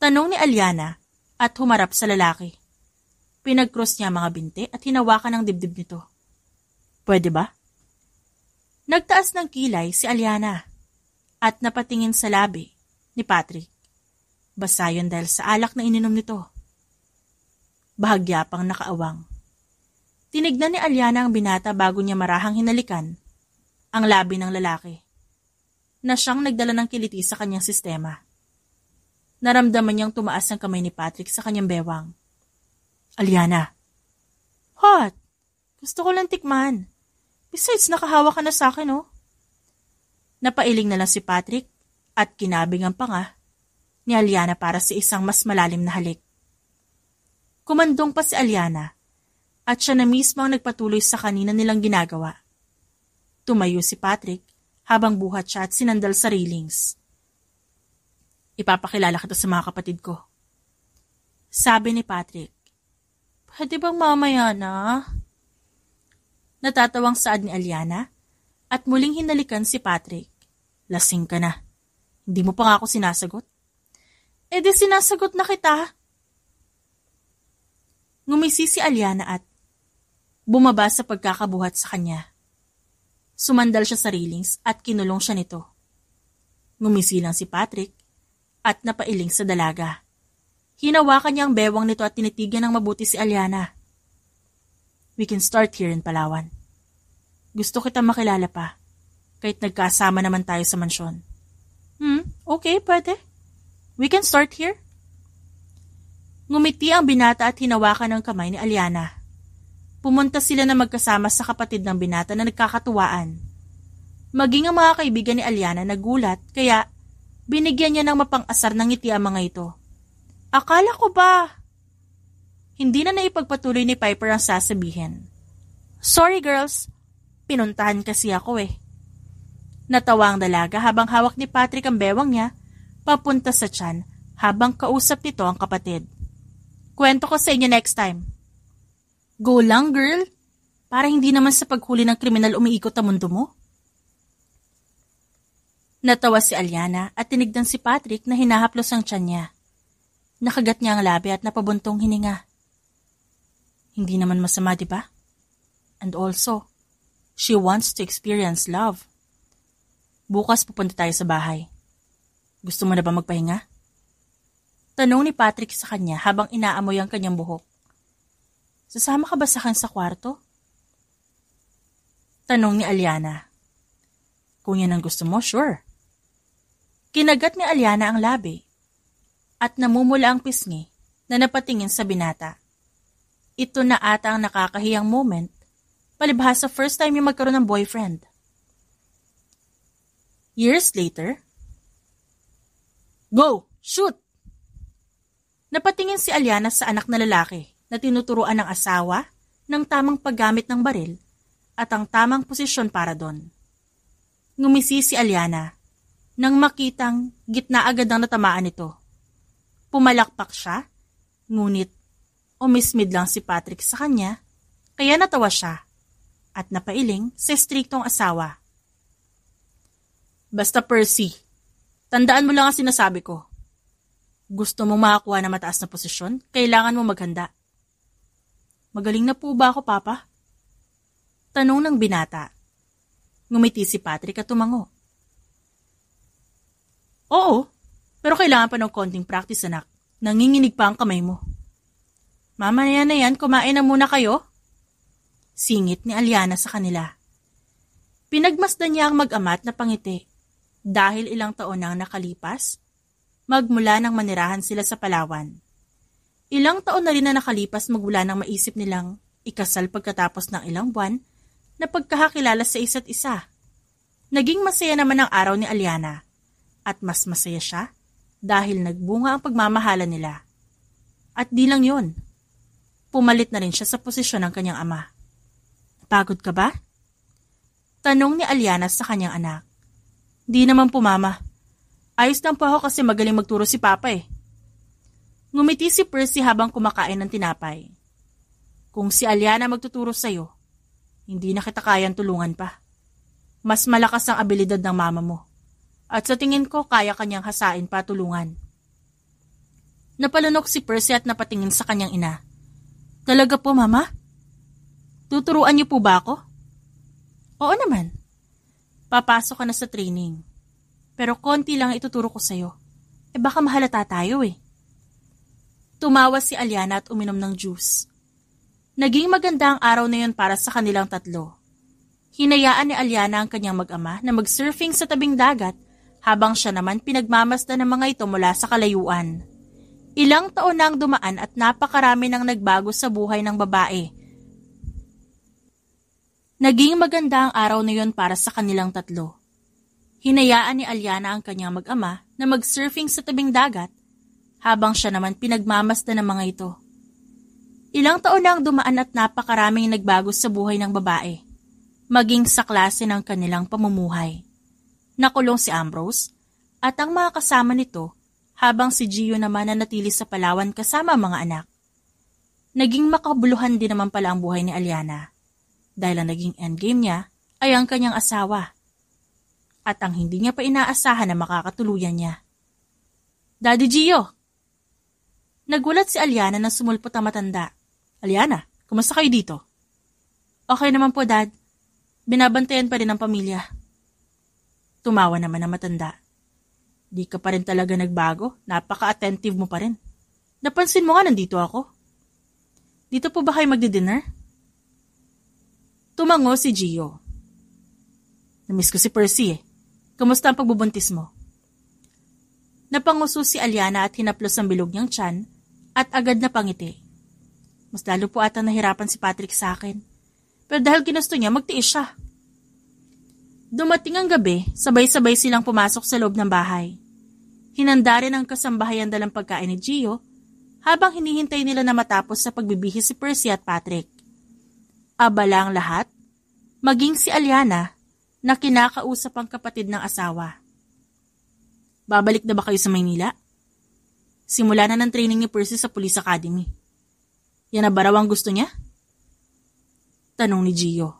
S1: Tanong ni Aliana at humarap sa lalaki. Pinagcross niya mga binte at hinawakan ang dibdib nito. Pwede ba? Nagtaas ng kilay si Aliana at napatingin sa labi ni Patrick. Basa yon dahil sa alak na ininom nito. Bahagya pang nakaawang. Tinignan ni Aliana ang binata bago niya marahang hinalikan ang labi ng lalaki na siyang nagdala ng kiliti sa kanyang sistema. Naramdaman niyang tumaas ang kamay ni Patrick sa kanyang bewang. Aliana. Hot! Gusto ko lang tikman. Besides, nakahawa ka na sa akin, oh. Napailing na lang si Patrick at kinabing ang panga ni Aliana para sa isang mas malalim na halik. Kumandong pa si Aliana at siya na mismo ang nagpatuloy sa kanina nilang ginagawa. Tumayo si Patrick habang buhat siya at sinandal sa railings. Ipapakilala kita sa mga kapatid ko. Sabi ni Patrick, Pwede bang mamaya na? Natatawang saad ni Aliana at muling hinalikan si Patrick. Lasing ka na. Hindi mo pa nga ako sinasagot. E di sinasagot na kita. Ngumisi si Aliana at bumaba sa pagkakabuhat sa kanya. Sumandal siya sa railings at kinulong siya nito. Ngumisi lang si Patrick at napailing sa dalaga. Hinawakan niya ang bewang nito at tinitigan ng mabuti si Aliana. We can start here in Palawan. Gusto kita makilala pa, kahit nagkasama naman tayo sa mansyon. Hmm, okay, pwede. We can start here? Ngumiti ang binata at hinawakan ng kamay ni Aliana. Pumunta sila na magkasama sa kapatid ng binata na nagkakatuwaan. Maging ang mga kaibigan ni Aliana nagulat kaya binigyan niya ng mapang-asar ng ngiti ang mga ito. Akala ko ba? Hindi na naipagpatuloy ni Piper ang sasabihin. Sorry girls, pinuntahan kasi ako eh. Natawa ang dalaga habang hawak ni Patrick ang bewang niya papunta sa tiyan habang kausap nito ang kapatid. Kwento ko sa inyo next time. Go lang, girl. Para hindi naman sa paghuli ng kriminal umiikot ang mundo mo. Natawa si Aliana at tinigdan si Patrick na hinahaplos ang tiyan niya. Nakagat niya ang labi at napabuntong hininga. Hindi naman masama, di ba? And also, she wants to experience love. Bukas pupunta tayo sa bahay. Gusto mo na ba magpahinga? Tanong ni Patrick sa kanya habang inaamoy ang kanyang buhok. Sasama ka ba sa akin sa kwarto? Tanong ni Aliana. Kung yan ang gusto mo, sure. Kinagat ni Aliana ang labi at namumula ang pisngi na napatingin sa binata. Ito na ata ang nakakahiyang moment palibhas sa first time niya magkaroon ng boyfriend. Years later, Go! Shoot! Napatingin si Aliana sa anak na lalaki na tinuturuan ng asawa ng tamang paggamit ng baril at ang tamang posisyon para doon. Ngumisi si Aliana nang makitang gitna agad ang natamaan nito. Pumalakpak siya, ngunit umismid lang si Patrick sa kanya kaya natawa siya at napailing sa striktong asawa. Basta Percy, Tandaan mo lang ang sinasabi ko. Gusto mong makakuha ng mataas na posisyon, kailangan mo maghanda. Magaling na po ba ako, Papa? Tanong ng binata. Ngumiti si Patrick at tumango. Oo, pero kailangan pa ng konting practice, anak. Nanginginig pa ang kamay mo. Mama na yan na yan, kumain na muna kayo. Singit ni Aliana sa kanila. Pinagmasdan niya ang mag-ama na pangiti dahil ilang taon nang nakalipas, magmula nang manirahan sila sa Palawan. Ilang taon na rin na nakalipas magmula nang maisip nilang ikasal pagkatapos ng ilang buwan na pagkakakilala sa isa't isa. Naging masaya naman ang araw ni Aliana at mas masaya siya dahil nagbunga ang pagmamahala nila. At di lang yun, pumalit na rin siya sa posisyon ng kanyang ama. Pagod ka ba? Tanong ni Aliana sa kanyang anak. Di naman po mama. Ayos lang po ako kasi magaling magturo si Papa eh. Ngumiti si Percy habang kumakain ng tinapay. Kung si Aliana magtuturo sa'yo, hindi na kita kayang tulungan pa. Mas malakas ang abilidad ng mama mo. At sa tingin ko, kaya kanyang hasain pa tulungan. Napalunok si Percy at napatingin sa kanyang ina. Talaga po, mama? Tuturuan niyo po ba ako? Oo naman. Papasok ka na sa training. Pero konti lang ituturo ko sa'yo. Eh baka mahalata tayo eh. Tumawa si Aliana at uminom ng juice. Naging maganda ang araw na yun para sa kanilang tatlo. Hinayaan ni Aliana ang kanyang mag-ama na mag-surfing sa tabing dagat habang siya naman pinagmamasda ng mga ito mula sa kalayuan. Ilang taon na ang dumaan at napakarami nang nagbago sa buhay ng babae Naging maganda ang araw na yon para sa kanilang tatlo. Hinayaan ni Aliana ang kanyang mag-ama na mag-surfing sa tabing dagat habang siya naman pinagmamasda ng mga ito. Ilang taon na ang dumaan at napakaraming nagbago sa buhay ng babae, maging sa klase ng kanilang pamumuhay. Nakulong si Ambrose at ang mga kasama nito habang si Gio naman na natili sa Palawan kasama mga anak. Naging makabuluhan din naman pala ang buhay ni Aliana dahil ang naging endgame niya ay ang kanyang asawa at ang hindi niya pa inaasahan na makakatuluyan niya. Daddy Gio! Nagulat si Aliana nang sumulpot ang matanda. Aliana, kumusta kayo dito? Okay naman po, Dad. Binabantayan pa rin ang pamilya. Tumawa naman ang matanda. Di ka pa rin talaga nagbago. Napaka-attentive mo pa rin. Napansin mo nga nandito ako. Dito po ba kayo magdi-dinner? Tumango si Gio. Namiss ko si Percy eh. Kamusta ang pagbubuntis mo? Napanguso si Aliana at hinaplos ang bilog niyang tiyan at agad na pangiti. Mas lalo po ata nahirapan si Patrick sa akin. Pero dahil ginusto niya, magtiis siya. Dumating ang gabi, sabay-sabay silang pumasok sa loob ng bahay. Hinanda rin ang kasambahayan dalang pagkain ni Gio habang hinihintay nila na matapos sa pagbibihis si Percy at Patrick abala ang lahat, maging si Aliana na kinakausap ang kapatid ng asawa. Babalik na ba kayo sa Maynila? Simula na ng training ni Percy sa Police Academy. Yan na ba raw ang gusto niya? Tanong ni Gio.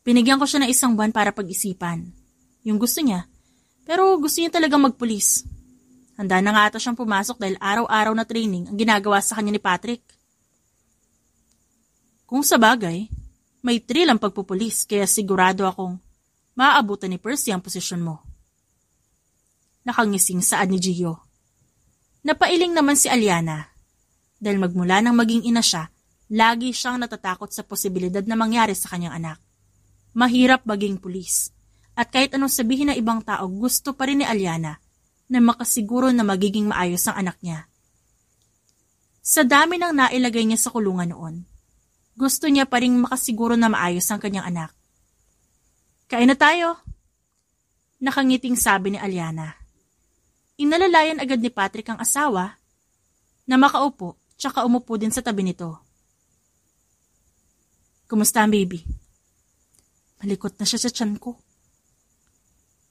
S1: Pinigyan ko siya ng isang buwan para pag-isipan. Yung gusto niya. Pero gusto niya talaga magpulis. Handa na nga ata siyang pumasok dahil araw-araw na training ang ginagawa sa kanya ni Patrick. Kung sa bagay, may thrill ang pagpupulis kaya sigurado akong maaabutan ni Percy ang posisyon mo. Nakangising saad ni Gio. Napailing naman si Aliana dahil magmula nang maging ina siya, lagi siyang natatakot sa posibilidad na mangyari sa kanyang anak. Mahirap maging pulis. At kahit anong sabihin ng ibang tao, gusto pa rin ni Aliana na makasiguro na magiging maayos ang anak niya. Sa dami ng nailagay niya sa kulungan noon, gusto niya pa rin makasiguro na maayos ang kanyang anak. Kain na tayo! Nakangiting sabi ni Aliana. Inalalayan agad ni Patrick ang asawa na makaupo tsaka umupo din sa tabi nito. Kumusta ang baby? Malikot na siya sa tiyan ko.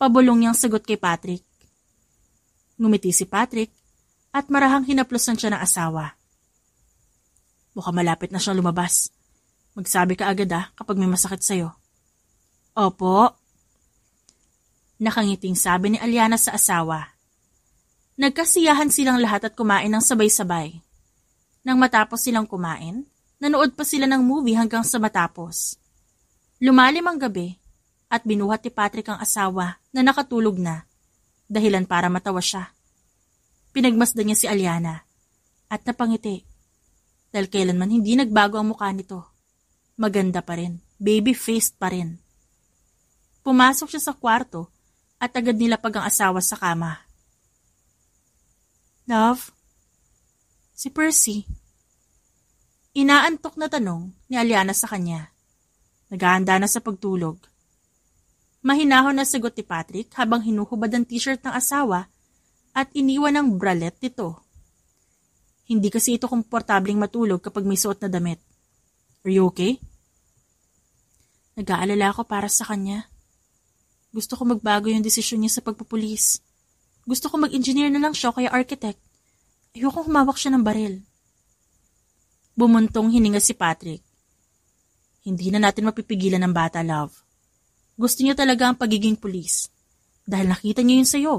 S1: Pabulong niyang sagot kay Patrick. Ngumiti si Patrick at marahang hinaplos hinaplosan siya ng asawa. Baka malapit na siya lumabas. Magsabi ka agad ah kapag may masakit sa'yo. Opo. Nakangiting sabi ni Aliana sa asawa. Nagkasiyahan silang lahat at kumain ng sabay-sabay. Nang matapos silang kumain, nanood pa sila ng movie hanggang sa matapos. Lumalim ang gabi at binuhat ni Patrick ang asawa na nakatulog na, dahilan para matawa siya. Pinagmasdan niya si Aliana at napangiti dahil kailanman hindi nagbago ang mukha nito. Maganda pa rin. Baby-faced pa rin. Pumasok siya sa kwarto at agad nilapag ang asawa sa kama. Love? Si Percy? Inaantok na tanong ni Aliana sa kanya. Naghahanda na sa pagtulog. Mahinahon na sagot ni Patrick habang hinuhubad ang t-shirt ng asawa at iniwan ang bralet nito. Hindi kasi ito komportabling matulog kapag may suot na damit. Are you okay? Nag-aalala ako para sa kanya. Gusto ko magbago yung desisyon niya sa pagpapulis. Gusto ko mag-engineer na lang siya kaya architect. Ayokong humawak siya ng baril. Bumuntong hininga si Patrick. Hindi na natin mapipigilan ng bata, love. Gusto niya talaga ang pagiging pulis. Dahil nakita niya yun sa'yo.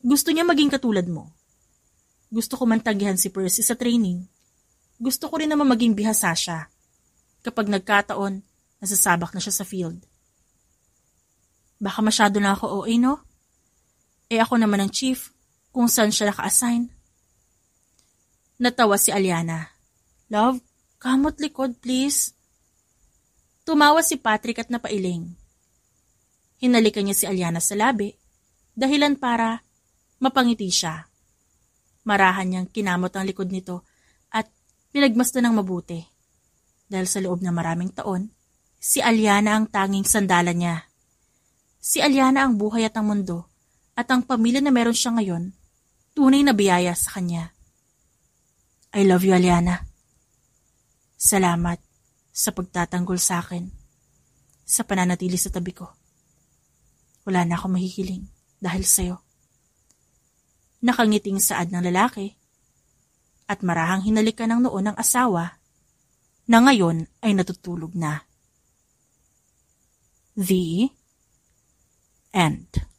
S1: Gusto niya maging katulad mo. Gusto ko mantagihan si Percy sa training. Gusto ko rin naman maging bihasa siya. Kapag nagkataon, nasasabak na siya sa field. Baka masyado na ako OA, no? Eh ako naman ang chief, kung saan siya naka-assign. Natawa si Aliana. Love, kamot likod, please. Tumawa si Patrick at napailing. Hinalikan niya si Aliana sa labi, dahilan para mapangiti siya. Marahan niyang kinamot ang likod nito at pinagmasdan ng mabuti. Dahil sa loob ng maraming taon, si Aliana ang tanging sandalan niya. Si Aliana ang buhay at ang mundo at ang pamilya na meron siya ngayon, tunay na biyaya sa kanya. I love you, Aliana. Salamat sa pagtatanggol sa akin, sa pananatili sa tabi ko. Wala na akong mahihiling dahil sa'yo nakangiting saad ng lalaki. At marahang hinalikan ng noon ng asawa na ngayon ay natutulog na. The End